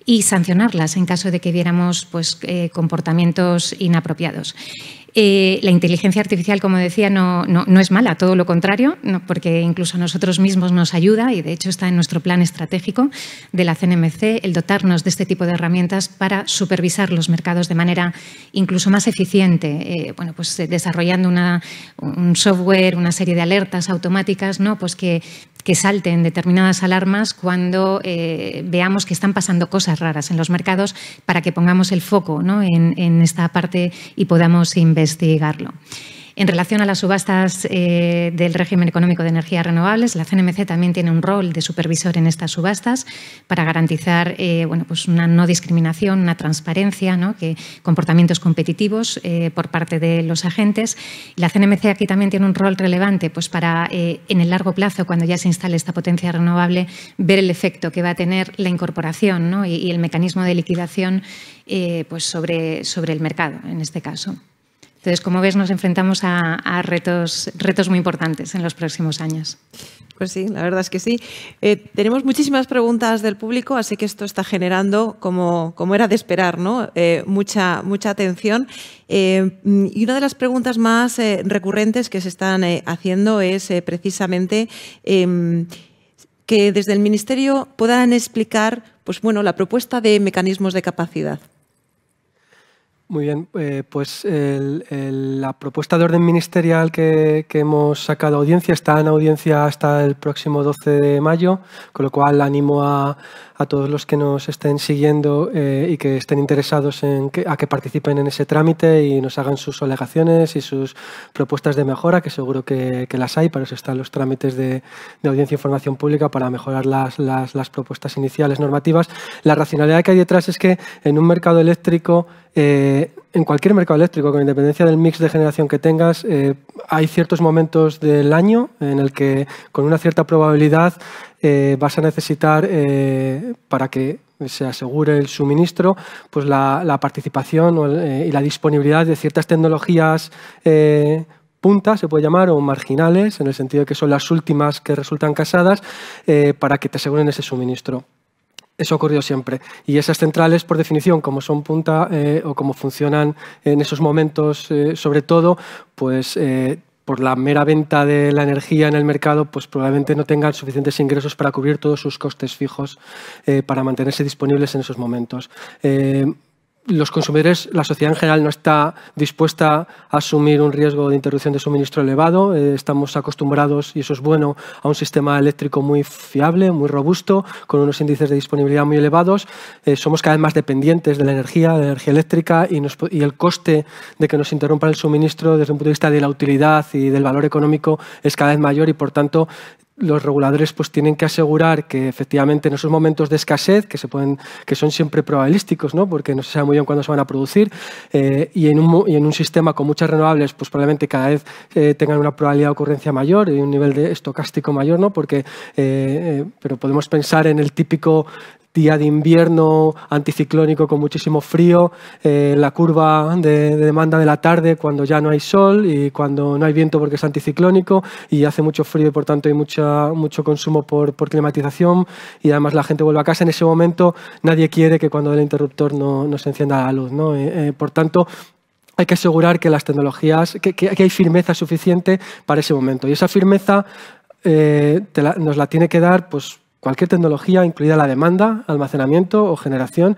y sancionarlas en caso de que viéramos pues, eh, comportamientos inapropiados. Eh, la inteligencia artificial, como decía, no, no, es mala, todo lo contrario, porque incluso a nosotros mismos nos ayuda y de hecho está en nuestro plan estratégico de la CNMC el dotarnos de este tipo de herramientas para supervisar los mercados de manera incluso más eficiente, eh, bueno, pues eh, desarrollando un software, una serie de alertas automáticas ¿no? pues que que salten determinadas alarmas cuando eh, veamos que están pasando cosas raras en los mercados para que pongamos el foco en esta parte y podamos investigarlo. En relación a las subastas eh, del régimen económico de energías renovables, la CNMC también tiene un rol de supervisor en estas subastas para garantizar eh, bueno, pues una no discriminación, una transparencia, que comportamientos competitivos eh, por parte de los agentes. La CNMC aquí también tiene un rol relevante pues para, en el largo plazo, cuando ya se instale esta potencia renovable, ver el efecto que va a tener la incorporación y, el mecanismo de liquidación pues sobre, sobre el mercado, en este caso. Entonces, como ves, nos enfrentamos a, retos, muy importantes en los próximos años. Pues sí, la verdad es que sí. Eh, tenemos muchísimas preguntas del público, así que esto está generando, como, era de esperar, ¿no? Eh, mucha, atención. Eh, y una de las preguntas más recurrentes que se están haciendo es precisamente em, que desde el Ministerio puedan explicar pues, bueno, la propuesta de mecanismos de capacidad. Muy bien, eh, pues la propuesta de orden ministerial que, que, hemos sacado a audiencia está en audiencia hasta el próximo 12 de mayo, con lo cual animo a, a todos los que nos estén siguiendo eh, y que estén interesados en que, a que participen en ese trámite y nos hagan sus alegaciones y sus propuestas de mejora, que seguro que, las hay, para eso están los trámites de, audiencia e información pública para mejorar las, propuestas iniciales normativas. La racionalidad que hay detrás es que en un mercado eléctrico eh, en cualquier mercado eléctrico, con independencia del mix de generación que tengas, eh, hay ciertos momentos del año en el que con una cierta probabilidad eh, vas a necesitar, eh, para que se asegure el suministro, pues la, participación eh, y la disponibilidad de ciertas tecnologías puntas, se puede llamar, o marginales, en el sentido de que son las últimas que resultan casadas, para que te aseguren ese suministro. Eso ocurrió ocurrido siempre. Y esas centrales, por definición, como son punta o como funcionan en esos momentos, sobre todo, pues por la mera venta de la energía en el mercado, pues probablemente no tengan suficientes ingresos para cubrir todos sus costes fijos eh, para mantenerse disponibles en esos momentos. Eh, los consumidores, la sociedad en general no está dispuesta a asumir un riesgo de interrupción de suministro elevado. Eh, estamos acostumbrados, y eso es bueno, a un sistema eléctrico muy fiable, muy robusto, con unos índices de disponibilidad muy elevados. Eh, somos cada vez más dependientes de la energía, de la energía eléctrica, y, nos, y el coste de que nos interrumpa el suministro desde un punto de vista de la utilidad y del valor económico es cada vez mayor y, por tanto, los reguladores pues, tienen que asegurar que efectivamente en esos momentos de escasez, que, se pueden, que son siempre probabilísticos, ¿no? porque no se sabe muy bien cuándo se van a producir, eh, y, en un, sistema con muchas renovables, pues probablemente cada vez eh, tengan una probabilidad de ocurrencia mayor y un nivel de estocástico mayor, ¿no? porque, eh, pero podemos pensar en el típico día de invierno anticiclónico con muchísimo frío, eh, la curva de, demanda de la tarde cuando ya no hay sol y cuando no hay viento porque es anticiclónico y hace mucho frío y por tanto hay mucha, mucho consumo por, por climatización y además la gente vuelve a casa. En ese momento nadie quiere que cuando el interruptor no, se encienda la luz. Eh, eh, por tanto, hay que asegurar que las tecnologías, que, hay firmeza suficiente para ese momento. Y esa firmeza nos la tiene que dar pues, cualquier tecnología, incluida la demanda, almacenamiento o generación,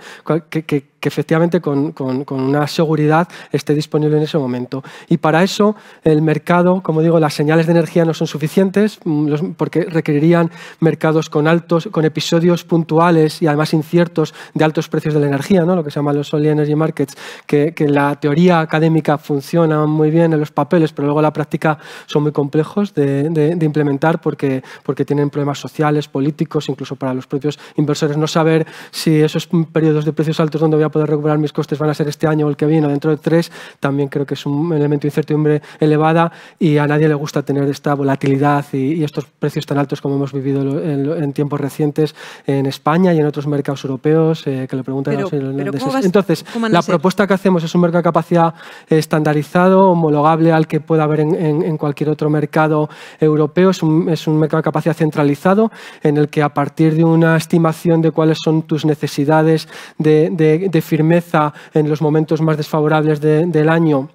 que, efectivamente con, una seguridad esté disponible en ese momento. Y para eso el mercado, como digo, las señales de energía no son suficientes mm, porque requerirían mercados con altos, con episodios puntuales y además inciertos de altos precios de la energía, ¿no? lo que se llaman los only energy markets, que, en la teoría académica funcionan muy bien en los papeles, pero luego en la práctica son muy complejos de, de implementar porque, porque tienen problemas sociales, políticos, incluso para los propios inversores, no saber si esos periodos de precios altos donde voy a poder recuperar mis costes van a ser este año o el que viene o dentro de tres, también creo que es un elemento de incertidumbre elevada y a nadie le gusta tener esta volatilidad y, estos precios tan altos como hemos vivido en, tiempos recientes en España y en otros mercados europeos, eh, que lo preguntan a los Entonces, la propuesta que hacemos es un mercado de capacidad estandarizado, homologable al que pueda haber en, cualquier otro mercado europeo, es un, es un mercado de capacidad centralizado en el que a partir de una estimación de cuáles son tus necesidades de, firmeza en los momentos más desfavorables del año,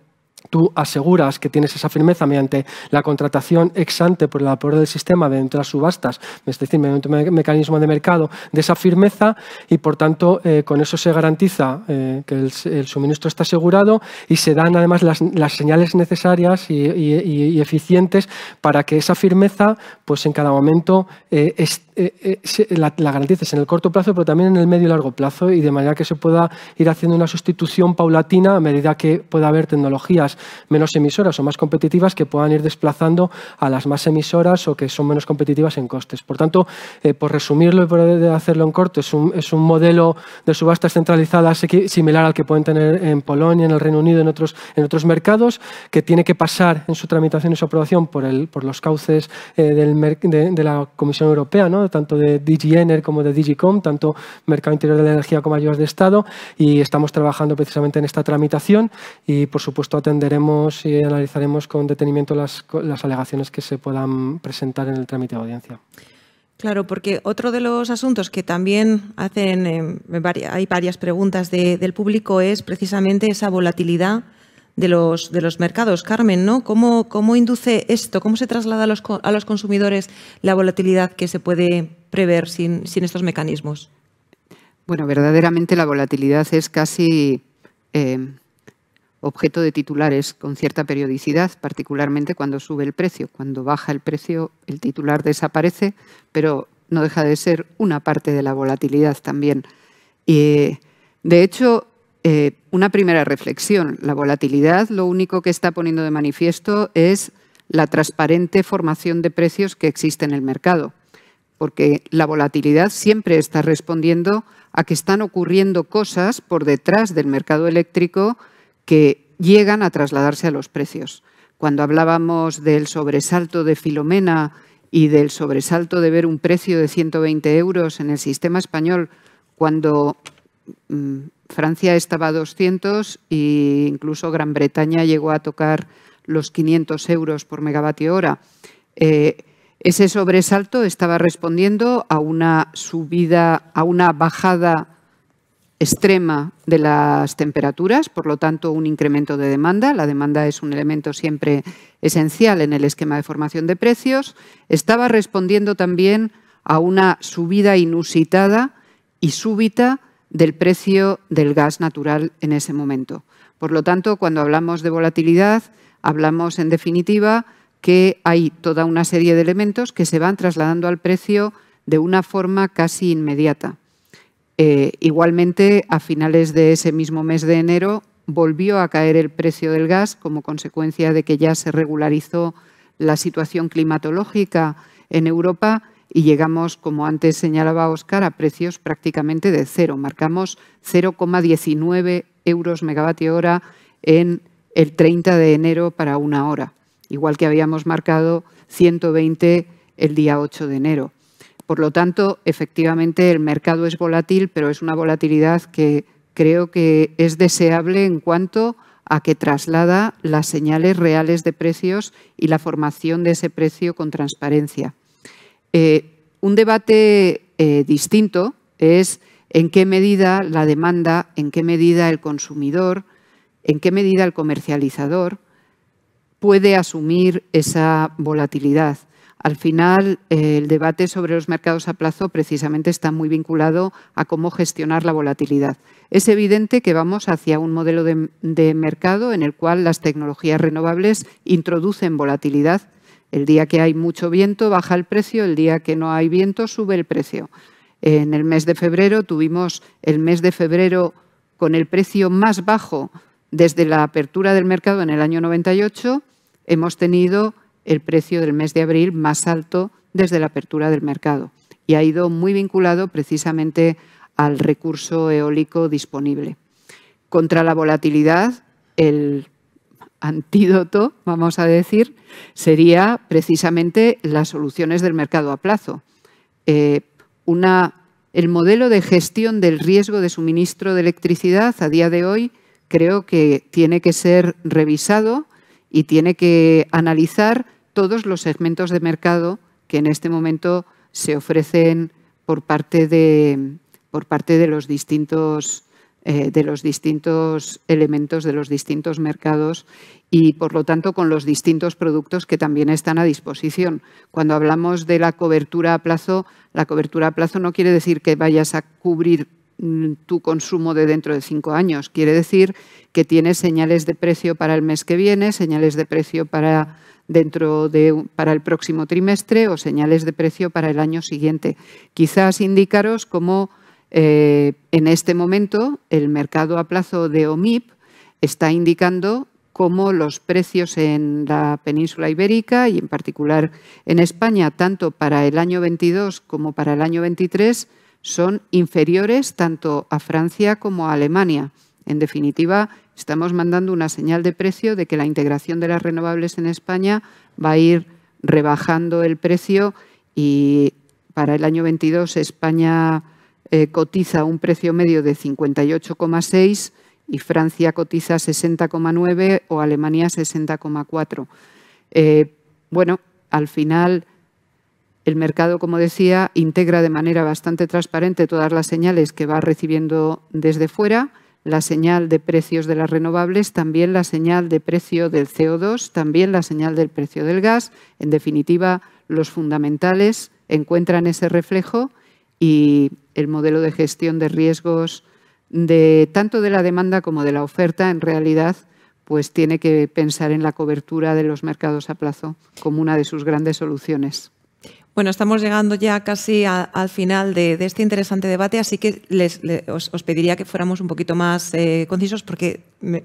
tú aseguras que tienes esa firmeza mediante la contratación ex ante por el apoyo del sistema de las subastas, es decir, mediante un mecanismo de mercado de esa firmeza y por tanto eh, con eso se garantiza eh, que el, suministro está asegurado y se dan además las, señales necesarias y, eficientes para que esa firmeza pues en cada momento eh, la garantices en el corto plazo pero también en el medio y largo plazo y de manera que se pueda ir haciendo una sustitución paulatina a medida que pueda haber tecnologías menos emisoras o más competitivas que puedan ir desplazando a las más emisoras o que son menos competitivas en costes. Por tanto, eh, por resumirlo y por hacerlo en corto, es un, es un modelo de subastas centralizadas similar al que pueden tener en Polonia, en el Reino Unido, en otros, en otros mercados, que tiene que pasar en su tramitación y su aprobación por, el, por los cauces eh, del, de, la Comisión Europea, tanto de DigiEner como de Digicom, tanto Mercado Interior de la Energía como ayudas de Estado, y estamos trabajando precisamente en esta tramitación y, por supuesto, atender veremos y analizaremos con detenimiento las, alegaciones que se puedan presentar en el trámite de audiencia. Claro, porque otro de los asuntos que también hacen, eh, hay varias preguntas del público, es precisamente esa volatilidad de los, de los mercados. Carmen, ¿no? ¿Cómo, ¿Cómo, induce esto? ¿Cómo se traslada a los, consumidores la volatilidad que se puede prever sin, estos mecanismos? Bueno, verdaderamente la volatilidad es casi eh, objeto de titulares con cierta periodicidad, particularmente cuando sube el precio. Cuando baja el precio, el titular desaparece, pero no deja de ser una parte de la volatilidad también. Y, de hecho, eh, una primera reflexión. La volatilidad lo único que está poniendo de manifiesto es la transparente formación de precios que existe en el mercado, porque la volatilidad siempre está respondiendo a que están ocurriendo cosas por detrás del mercado eléctrico que llegan a trasladarse a los precios. Cuando hablábamos del sobresalto de Filomena y del sobresalto de ver un precio de 120 euros en el sistema español, cuando mm, Francia estaba a 200 e incluso Gran Bretaña llegó a tocar los 500 euros por megavatio hora. Eh, ese sobresalto estaba respondiendo a una subida, a una bajada extrema de las temperaturas, por lo tanto un incremento de demanda. La demanda es un elemento siempre esencial en el esquema de formación de precios. Estaba respondiendo también a una subida inusitada y súbita del precio del gas natural en ese momento. Por lo tanto, cuando hablamos de volatilidad, hablamos en definitiva que hay toda una serie de elementos que se van trasladando al precio de una forma casi inmediata. Eh, igualmente, a finales de ese mismo mes de enero volvió a caer el precio del gas como consecuencia de que ya se regularizó la situación climatológica en Europa y llegamos, como antes señalaba Oscar, a precios prácticamente de cero. Marcamos 0,19 euros megavatio hora en el 30 de enero para una hora, igual que habíamos marcado 120 el día 8 de enero. Por lo tanto, efectivamente, el mercado es volátil, pero es una volatilidad que creo que es deseable en cuanto a que traslada las señales reales de precios y la formación de ese precio con transparencia. Eh, un debate eh, distinto es en qué medida la demanda, en qué medida el consumidor, en qué medida el comercializador puede asumir esa volatilidad. Al final, eh, el debate sobre los mercados a plazo precisamente está muy vinculado a cómo gestionar la volatilidad. Es evidente que vamos hacia un modelo de, mercado en el cual las tecnologías renovables introducen volatilidad. El día que hay mucho viento baja el precio, el día que no hay viento sube el precio. En el mes de febrero tuvimos el mes de febrero con el precio más bajo desde la apertura del mercado en el año 98. Hemos tenido el precio del mes de abril más alto desde la apertura del mercado y ha ido muy vinculado precisamente al recurso eólico disponible. Contra la volatilidad, el antídoto, vamos a decir, sería precisamente las soluciones del mercado a plazo. Eh, el modelo de gestión del riesgo de suministro de electricidad a día de hoy creo que tiene que ser revisado y tiene que analizar todos los segmentos de mercado que en este momento se ofrecen por parte de, por parte de los distintos eh, de los distintos elementos de los distintos mercados y, por lo tanto, con los distintos productos que también están a disposición. Cuando hablamos de la cobertura a plazo, la cobertura a plazo no quiere decir que vayas a cubrir Mm, tu consumo de dentro de cinco años. Quiere decir que tienes señales de precio para el mes que viene, señales de precio para dentro de para el próximo trimestre o señales de precio para el año siguiente. Quizás indicaros cómo eh, en este momento el mercado a plazo de OMIP está indicando cómo los precios en la península ibérica y en particular en España, tanto para el año 22 como para el año 23, son inferiores tanto a Francia como a Alemania. En definitiva, estamos mandando una señal de precio de que la integración de las renovables en España va a ir rebajando el precio y para el año 22 España eh, cotiza un precio medio de 58,6 y Francia cotiza 60,9 o Alemania 60,4. Eh, bueno, al final el mercado, como decía, integra de manera bastante transparente todas las señales que va recibiendo desde fuera, la señal de precios de las renovables, también la señal de precio del CO2, también la señal del precio del gas. En definitiva, los fundamentales encuentran ese reflejo y el modelo de gestión de riesgos de tanto de la demanda como de la oferta, en realidad, pues tiene que pensar en la cobertura de los mercados a plazo como una de sus grandes soluciones. Bueno, estamos llegando ya casi al final de, este interesante debate, así que les, os, pediría que fuéramos un poquito más eh, concisos porque me,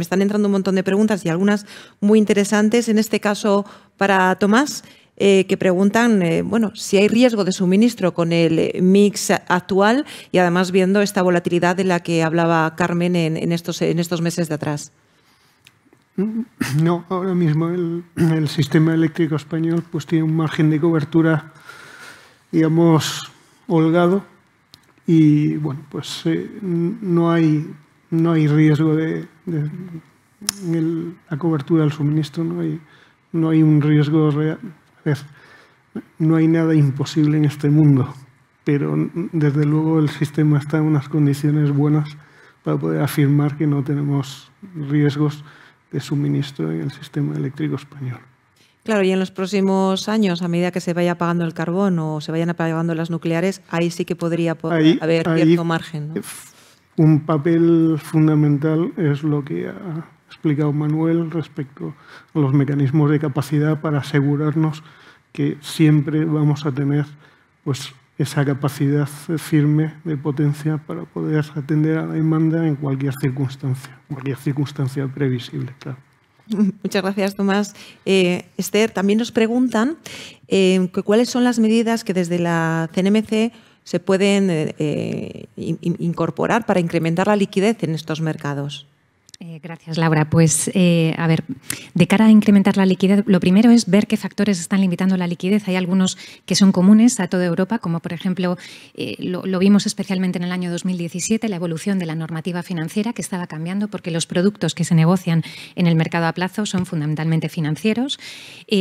están entrando un montón de preguntas y algunas muy interesantes. En este caso, para Tomás, eh, que preguntan eh, bueno, si hay riesgo de suministro con el mix actual y además viendo esta volatilidad de la que hablaba Carmen en estos, en estos meses de atrás. No, ahora mismo el, sistema eléctrico español pues tiene un margen de cobertura, digamos, holgado y bueno, pues eh, no, hay, no hay riesgo de, la cobertura del suministro, no hay, no hay un riesgo real. no hay nada imposible en este mundo, pero desde luego el sistema está en unas condiciones buenas para poder afirmar que no tenemos riesgos de suministro en el sistema eléctrico español. Claro, y en los próximos años, a medida que se vaya apagando el carbón o se vayan apagando las nucleares, ahí sí que podría haber cierto margen. Un papel fundamental es lo que ha explicado Manuel respecto a los mecanismos de capacidad para asegurarnos que siempre vamos a tener pues, esa capacidad firme de potencia para poder atender a la demanda en cualquier circunstancia, cualquier circunstancia previsible, claro. Muchas gracias, Tomás. Eh, Esther, también nos preguntan eh, cuáles son las medidas que desde la CNMC se pueden eh, incorporar para incrementar la liquidez en estos mercados. Eh, gracias, Laura. Pues, eh, a ver, de cara a incrementar la liquidez, lo primero es ver qué factores están limitando la liquidez. Hay algunos que son comunes a toda Europa, como por ejemplo, eh, lo, vimos especialmente en el año 2017, la evolución de la normativa financiera que estaba cambiando porque los productos que se negocian en el mercado a plazo son fundamentalmente financieros,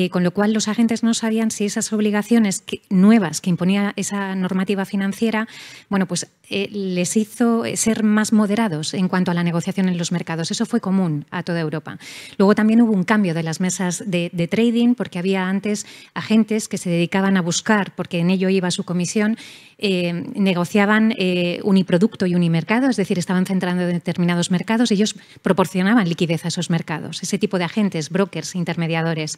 con lo cual los agentes no sabían si esas obligaciones nuevas que imponía esa normativa financiera, bueno, pues eh, les hizo eh, ser más moderados en cuanto a la negociación en los mercados. Eso fue común a toda Europa. Luego también hubo un cambio de las mesas de trading porque había antes agentes que se dedicaban a buscar, porque en ello iba su comisión, eh, negociaban eh, uniproducto y unimercado, es decir, estaban centrando en determinados mercados, ellos proporcionaban liquidez a esos mercados, ese tipo de agentes, brokers, intermediadores.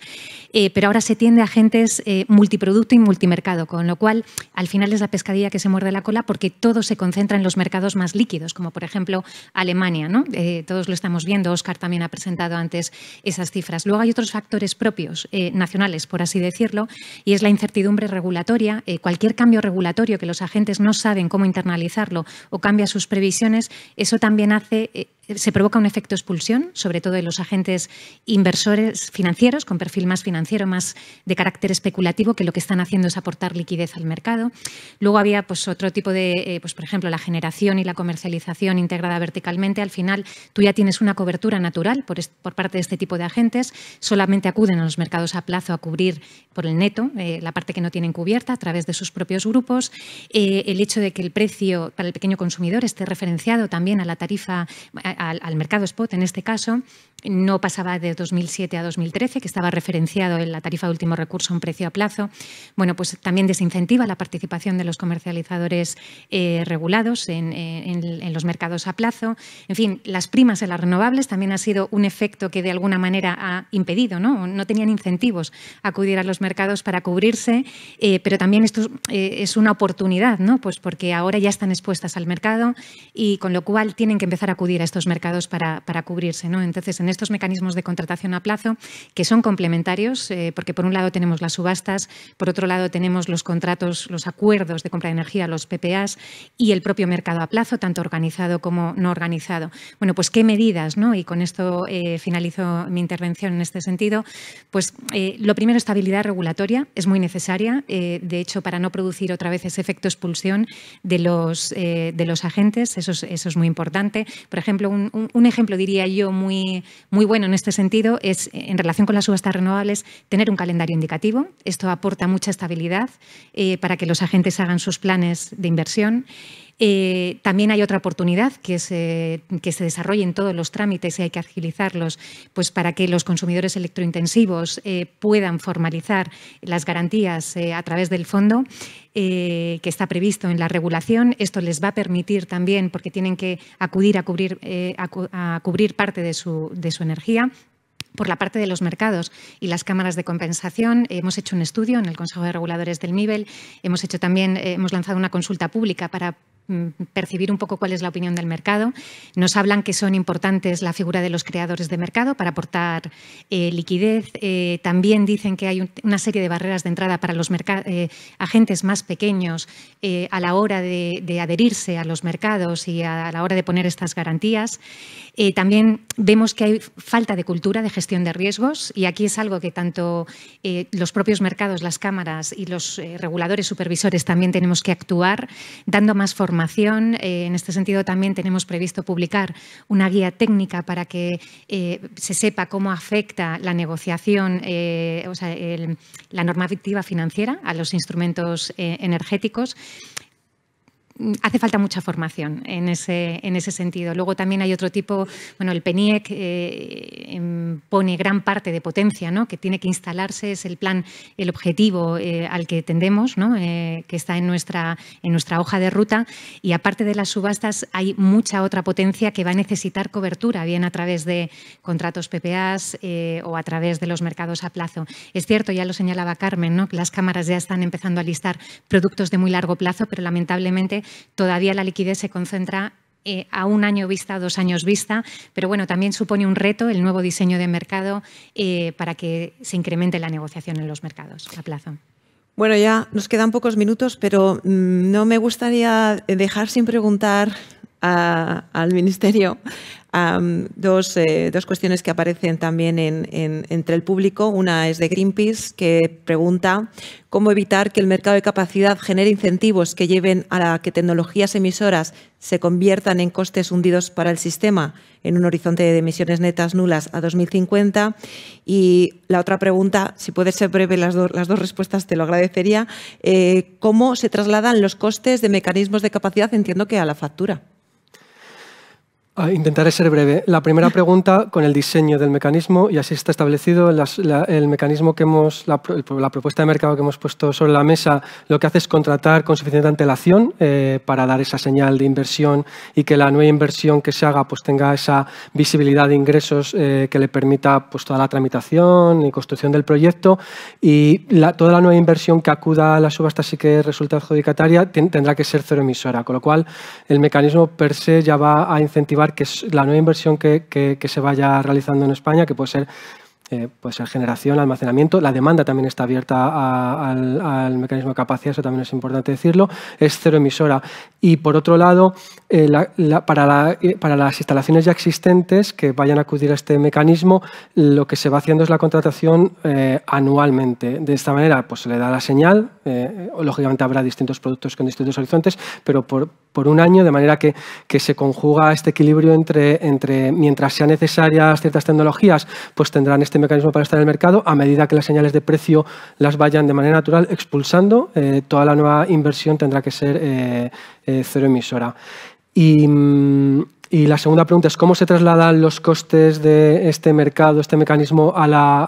Eh, pero ahora se tiende a agentes multiproducto y multimercado, con lo cual al final es la pescadilla que se muerde la cola porque todo se concentra en los mercados más líquidos, como por ejemplo Alemania. ¿no? todos lo estamos viendo, Oscar también ha presentado antes esas cifras. Luego hay otros factores propios, nacionales, por así decirlo, y es la incertidumbre regulatoria, cualquier cambio regulatorio que los agentes no saben cómo internalizarlo o cambia sus previsiones, eso también hace eh, se provoca un efecto expulsión, sobre todo de los agentes inversores financieros, con perfil más financiero, más de carácter especulativo, que lo que están haciendo es aportar liquidez al mercado. Luego había pues, otro tipo de, eh, pues, por ejemplo, la generación y la comercialización integrada verticalmente. Al final, tú ya tienes una cobertura natural por, parte de este tipo de agentes. Solamente acuden a los mercados a plazo a cubrir por el neto eh, la parte que no tienen cubierta a través de sus propios grupos. Eh, el hecho de que el precio para el pequeño consumidor esté referenciado también a la tarifa, al, al mercado spot en este caso, no pasaba de 2007 a 2013, que estaba referenciado en la tarifa de último recurso a un precio a plazo, bueno, pues también desincentiva la participación de los comercializadores eh, regulados eh, en, los mercados a plazo. En fin, las primas en las renovables también ha sido un efecto que de alguna manera ha impedido, ¿no? No tenían incentivos a acudir a los mercados para cubrirse, eh, pero también esto es una oportunidad, ¿no? Pues porque ahora ya están expuestas al mercado y con lo cual tienen que empezar a acudir a estos mercados para, cubrirse, ¿no? Entonces, estos mecanismos de contratación a plazo que son complementarios, eh, porque por un lado tenemos las subastas, por otro lado tenemos los contratos, los acuerdos de compra de energía, los PPAs y el propio mercado a plazo, tanto organizado como no organizado. Bueno, pues qué medidas, ¿no? Y con esto eh, finalizo mi intervención en este sentido. Pues eh, lo primero, estabilidad regulatoria es muy necesaria, de hecho, para no producir otra vez ese efecto expulsión de los, de los agentes, eso es, eso es muy importante. Por ejemplo, un, un ejemplo diría yo muy muy bueno en este sentido es, eh, en relación con las subastas renovables, tener un calendario indicativo. Esto aporta mucha estabilidad eh, para que los agentes hagan sus planes de inversión. Eh, también hay otra oportunidad que, se que se desarrollen todos los trámites y hay que agilizarlos pues para que los consumidores electrointensivos eh, puedan formalizar las garantías eh, a través del fondo que está previsto en la regulación. Esto les va a permitir también, porque tienen que acudir a cubrir, a, cubrir parte de su, de su energía, por la parte de los mercados y las cámaras de compensación. Hemos hecho un estudio en el Consejo de Reguladores del MIBEL, hemos, hecho también, hemos lanzado una consulta pública para Mm, percibir un poco cuál es la opinión del mercado. Nos hablan que son importantes la figura de los creadores de mercado para aportar eh, liquidez. Eh, también dicen que hay una serie de barreras de entrada para los eh, agentes más pequeños a la hora de, adherirse a los mercados y a la hora de poner estas garantías. Eh, también vemos que hay falta de cultura de gestión de riesgos y aquí es algo que tanto eh, los propios mercados, las cámaras y los eh, reguladores supervisores también tenemos que actuar, dando más formación. en este sentido también tenemos previsto publicar una guía técnica para que se sepa cómo afecta la negociación, o sea, la normativa financiera a los instrumentos energéticos. Mm, hace falta mucha formación en ese, en ese sentido. Luego también hay otro tipo, bueno, el PENIEC eh, em, pone gran parte de potencia, ¿no? que tiene que instalarse, es el plan, el objetivo eh, al que tendemos, ¿no? Eh, que está en nuestra, en nuestra hoja de ruta. Y aparte de las subastas, hay mucha otra potencia que va a necesitar cobertura, bien a través de contratos PPAs o a través de los mercados a plazo. Es cierto, ya lo señalaba Carmen, ¿no? que las cámaras ya están empezando a listar productos de muy largo plazo, pero lamentablemente todavía la liquidez se concentra eh, a un año vista, dos años vista, pero bueno, también supone un reto el nuevo diseño de mercado eh, para que se incremente la negociación en los mercados a plazo. Bueno, ya nos quedan pocos minutos, pero mm, no me gustaría dejar sin preguntar al Ministerio dos, eh, dos, cuestiones que aparecen también entre el público. Una es de Greenpeace, que pregunta cómo evitar que el mercado de capacidad genere incentivos que lleven a que tecnologías emisoras se conviertan en costes hundidos para el sistema en un horizonte de emisiones netas nulas a 2050. Y la otra pregunta, si puede ser breve las, las dos respuestas, te lo agradecería. Eh, ¿Cómo se trasladan los costes de mecanismos de capacidad, entiendo que a la factura? Ah, intentaré ser breve. La primera pregunta con el diseño del mecanismo, y así está establecido, la, el mecanismo que hemos, la, propuesta de mercado que hemos puesto sobre la mesa, lo que hace es contratar con suficiente antelación eh, para dar esa señal de inversión y que la nueva inversión que se haga pues, tenga esa visibilidad de ingresos eh, que le permita pues, toda la tramitación y construcción del proyecto. Y toda la nueva inversión que acuda a la subasta si que resulta adjudicataria tendrá que ser cero emisora, con lo cual el mecanismo per se ya va a incentivar que es la nueva inversión que, se vaya realizando en España, que puede ser eh, puede ser generación, almacenamiento. La demanda también está abierta al, mecanismo de capacidad, eso también es importante decirlo. Es cero emisora. Y por otro lado, eh, para, eh, para, las instalaciones ya existentes que vayan a acudir a este mecanismo, lo que se va haciendo es la contratación anualmente. De esta manera, pues se le da la señal. lógicamente habrá distintos productos con distintos horizontes, pero por, por un año, de manera que, se conjuga este equilibrio entre, entre mientras sean necesarias ciertas tecnologías, pues tendrán este este mecanismo para estar en el mercado a medida que las señales de precio las vayan de manera natural expulsando, eh, toda la nueva inversión tendrá que ser eh, eh, cero emisora. Mm, y, la segunda pregunta es cómo se trasladan los costes de este mercado, este mecanismo a la,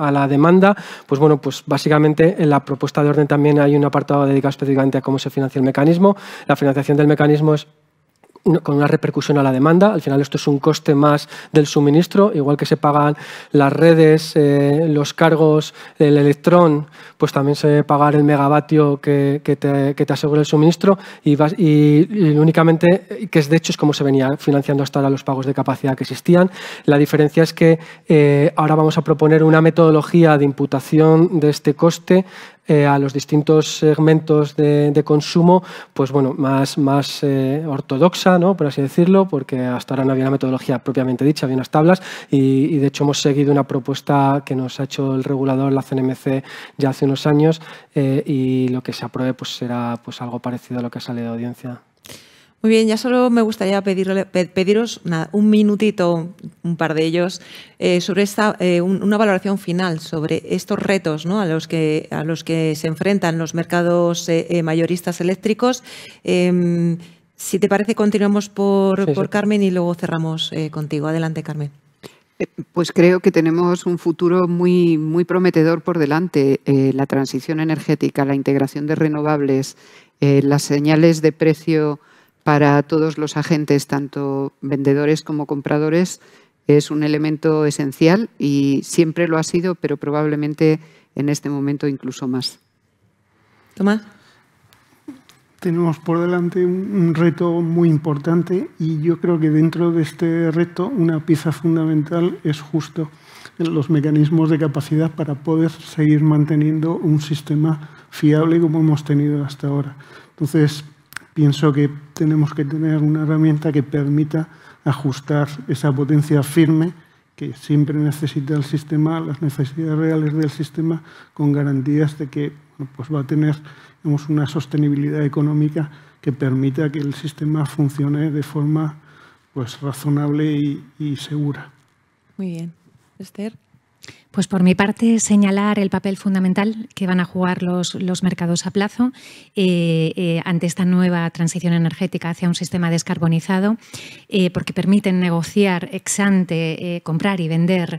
a la demanda. Pues bueno, pues básicamente en la propuesta de orden también hay un apartado dedicado específicamente a cómo se financia el mecanismo. La financiación del mecanismo es con una repercusión a la demanda. Al final esto es un coste más del suministro, igual que se pagan las redes, eh, los cargos, el electrón, pues también se debe pagar el megavatio que, te, asegura el suministro y, únicamente, que es de hecho es como se venía financiando hasta ahora los pagos de capacidad que existían. La diferencia es que eh, ahora vamos a proponer una metodología de imputación de este coste eh, a los distintos segmentos de, consumo, pues bueno, más, más eh, ortodoxa, ¿no? por así decirlo, porque hasta ahora no había una metodología propiamente dicha, había unas tablas y, de hecho hemos seguido una propuesta que nos ha hecho el regulador, la CNMC, ya hace unos años eh, y lo que se apruebe pues será pues algo parecido a lo que ha salido de audiencia. Muy bien, ya solo me gustaría pediros un minutito, un par de ellos, eh, sobre esta, eh, una valoración final sobre estos retos ¿no? a, los que, a los que se enfrentan los mercados eh, mayoristas eléctricos. Em, si te parece, continuamos por, Carmen y luego cerramos contigo. Adelante, Carmen. Pues creo que tenemos un futuro muy, muy prometedor por delante. la transición energética, la integración de renovables, las señales de precio para todos los agentes, tanto vendedores como compradores, es un elemento esencial y siempre lo ha sido, pero probablemente en este momento incluso más. Tomás. Tenemos por delante un reto muy importante y yo creo que dentro de este reto una pieza fundamental es justo los mecanismos de capacidad para poder seguir manteniendo un sistema fiable como hemos tenido hasta ahora. Entonces, pienso que tenemos que tener una herramienta que permita ajustar esa potencia firme que siempre necesita el sistema, las necesidades reales del sistema, con garantías de que pues va a tener una sostenibilidad económica que permita que el sistema funcione de forma pues, razonable y segura. Muy bien. Esther. Pues por mi parte, señalar el papel fundamental que van a jugar los, los mercados a plazo eh, eh, ante esta nueva transición energética hacia un sistema descarbonizado, eh, porque permiten negociar ex ante, comprar y vender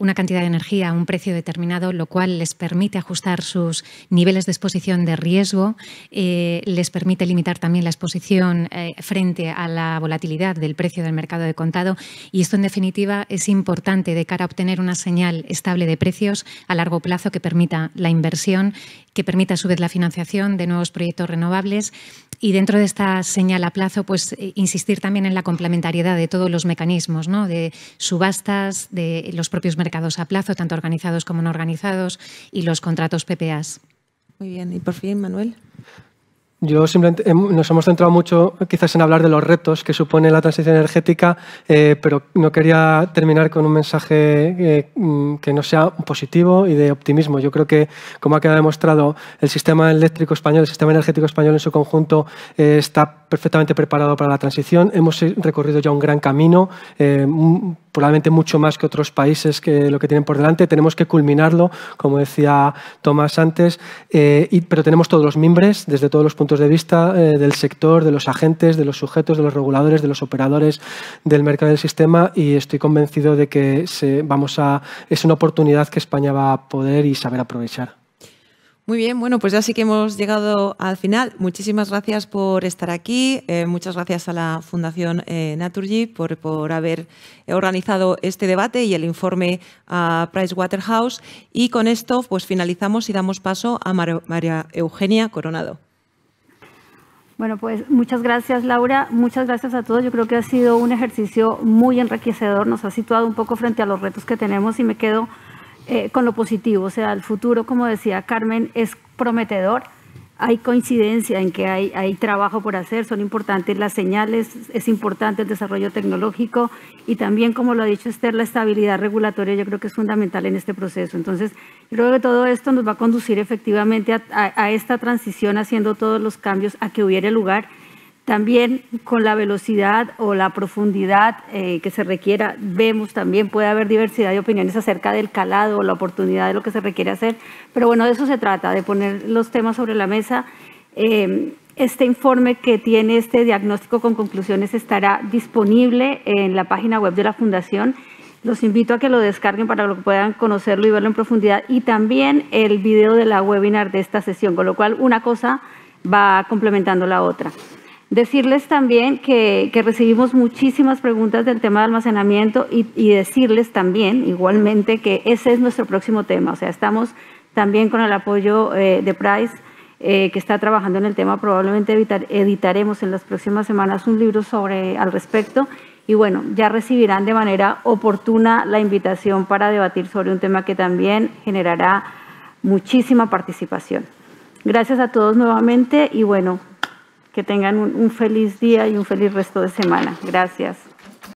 una cantidad de energía a un precio determinado, lo cual les permite ajustar sus niveles de exposición de riesgo, les permite limitar también la exposición frente a la volatilidad del precio del mercado de contado y esto, en definitiva, es importante de cara a obtener una señal estable de precios a largo plazo que permita la inversión, que permita a su vez la financiación de nuevos proyectos renovables y dentro de esta señal a plazo, pues eh, insistir también en la complementariedad de todos los mecanismos, ¿no? de subastas, de los propios mercados a plazo, tanto organizados como no organizados, y los contratos PPAs. Muy bien, y por fin, Manuel simplemente nos hemos centrado mucho quizás en hablar de los retos que supone la transición energética, eh, pero no quería terminar con un mensaje eh, mm, que no sea positivo y de optimismo. Yo creo que, como ha quedado demostrado, el sistema eléctrico español, el sistema energético español en su conjunto eh, está perfectamente preparado para la transición. Hemos recorrido ya un gran camino probablemente mucho más que otros países que lo que tienen por delante. Tenemos que culminarlo, como decía Tomás antes, eh, pero tenemos todos los mimbres, desde todos los puntos de vista eh, del sector, de los agentes, de los sujetos, de los reguladores, de los operadores del mercado del sistema y estoy convencido de que se, vamos a, es una oportunidad que España va a poder y saber aprovechar. Muy bien, bueno, pues ya sí que hemos llegado al final. Muchísimas gracias por estar aquí. Eh, muchas gracias a la Fundación eh, Naturgy por, por, haber organizado este debate y el informe a Pricewaterhouse. Y con esto pues finalizamos y damos paso a María Eugenia Coronado. Bueno, pues muchas gracias Laura, muchas gracias a todos. Yo creo que ha sido un ejercicio muy enriquecedor, nos ha situado un poco frente a los retos que tenemos y me quedo eh, con lo positivo. O sea, el futuro, como decía Carmen, es prometedor. Hay coincidencia en que hay, trabajo por hacer, son importantes las señales, es importante el desarrollo tecnológico y también, como lo ha dicho Esther, la estabilidad regulatoria yo creo que es fundamental en este proceso. Entonces, creo que todo esto nos va a conducir efectivamente a, esta transición haciendo todos los cambios a que hubiere lugar también con la velocidad o la profundidad eh, que se requiera, vemos también puede haber diversidad de opiniones acerca del calado o la oportunidad de lo que se requiere hacer. Pero bueno, de eso se trata, de poner los temas sobre la mesa. Em, este informe que tiene este diagnóstico con conclusiones estará disponible en la página web de la Fundación. Los invito a que lo descarguen para que puedan conocerlo y verlo en profundidad. Y también el video de la webinar de esta sesión, con lo cual una cosa va complementando la otra. Decirles también que, recibimos muchísimas preguntas del tema de almacenamiento y, decirles también, igualmente, que ese es nuestro próximo tema. O sea, estamos también con el apoyo eh, de Price, eh, que está trabajando en el tema. Probablemente editaremos en las próximas semanas un libro sobre al respecto. Y bueno, ya recibirán de manera oportuna la invitación para debatir sobre un tema que también generará muchísima participación. Gracias a todos nuevamente y bueno, que tengan un, feliz día y un feliz resto de semana. Gracias.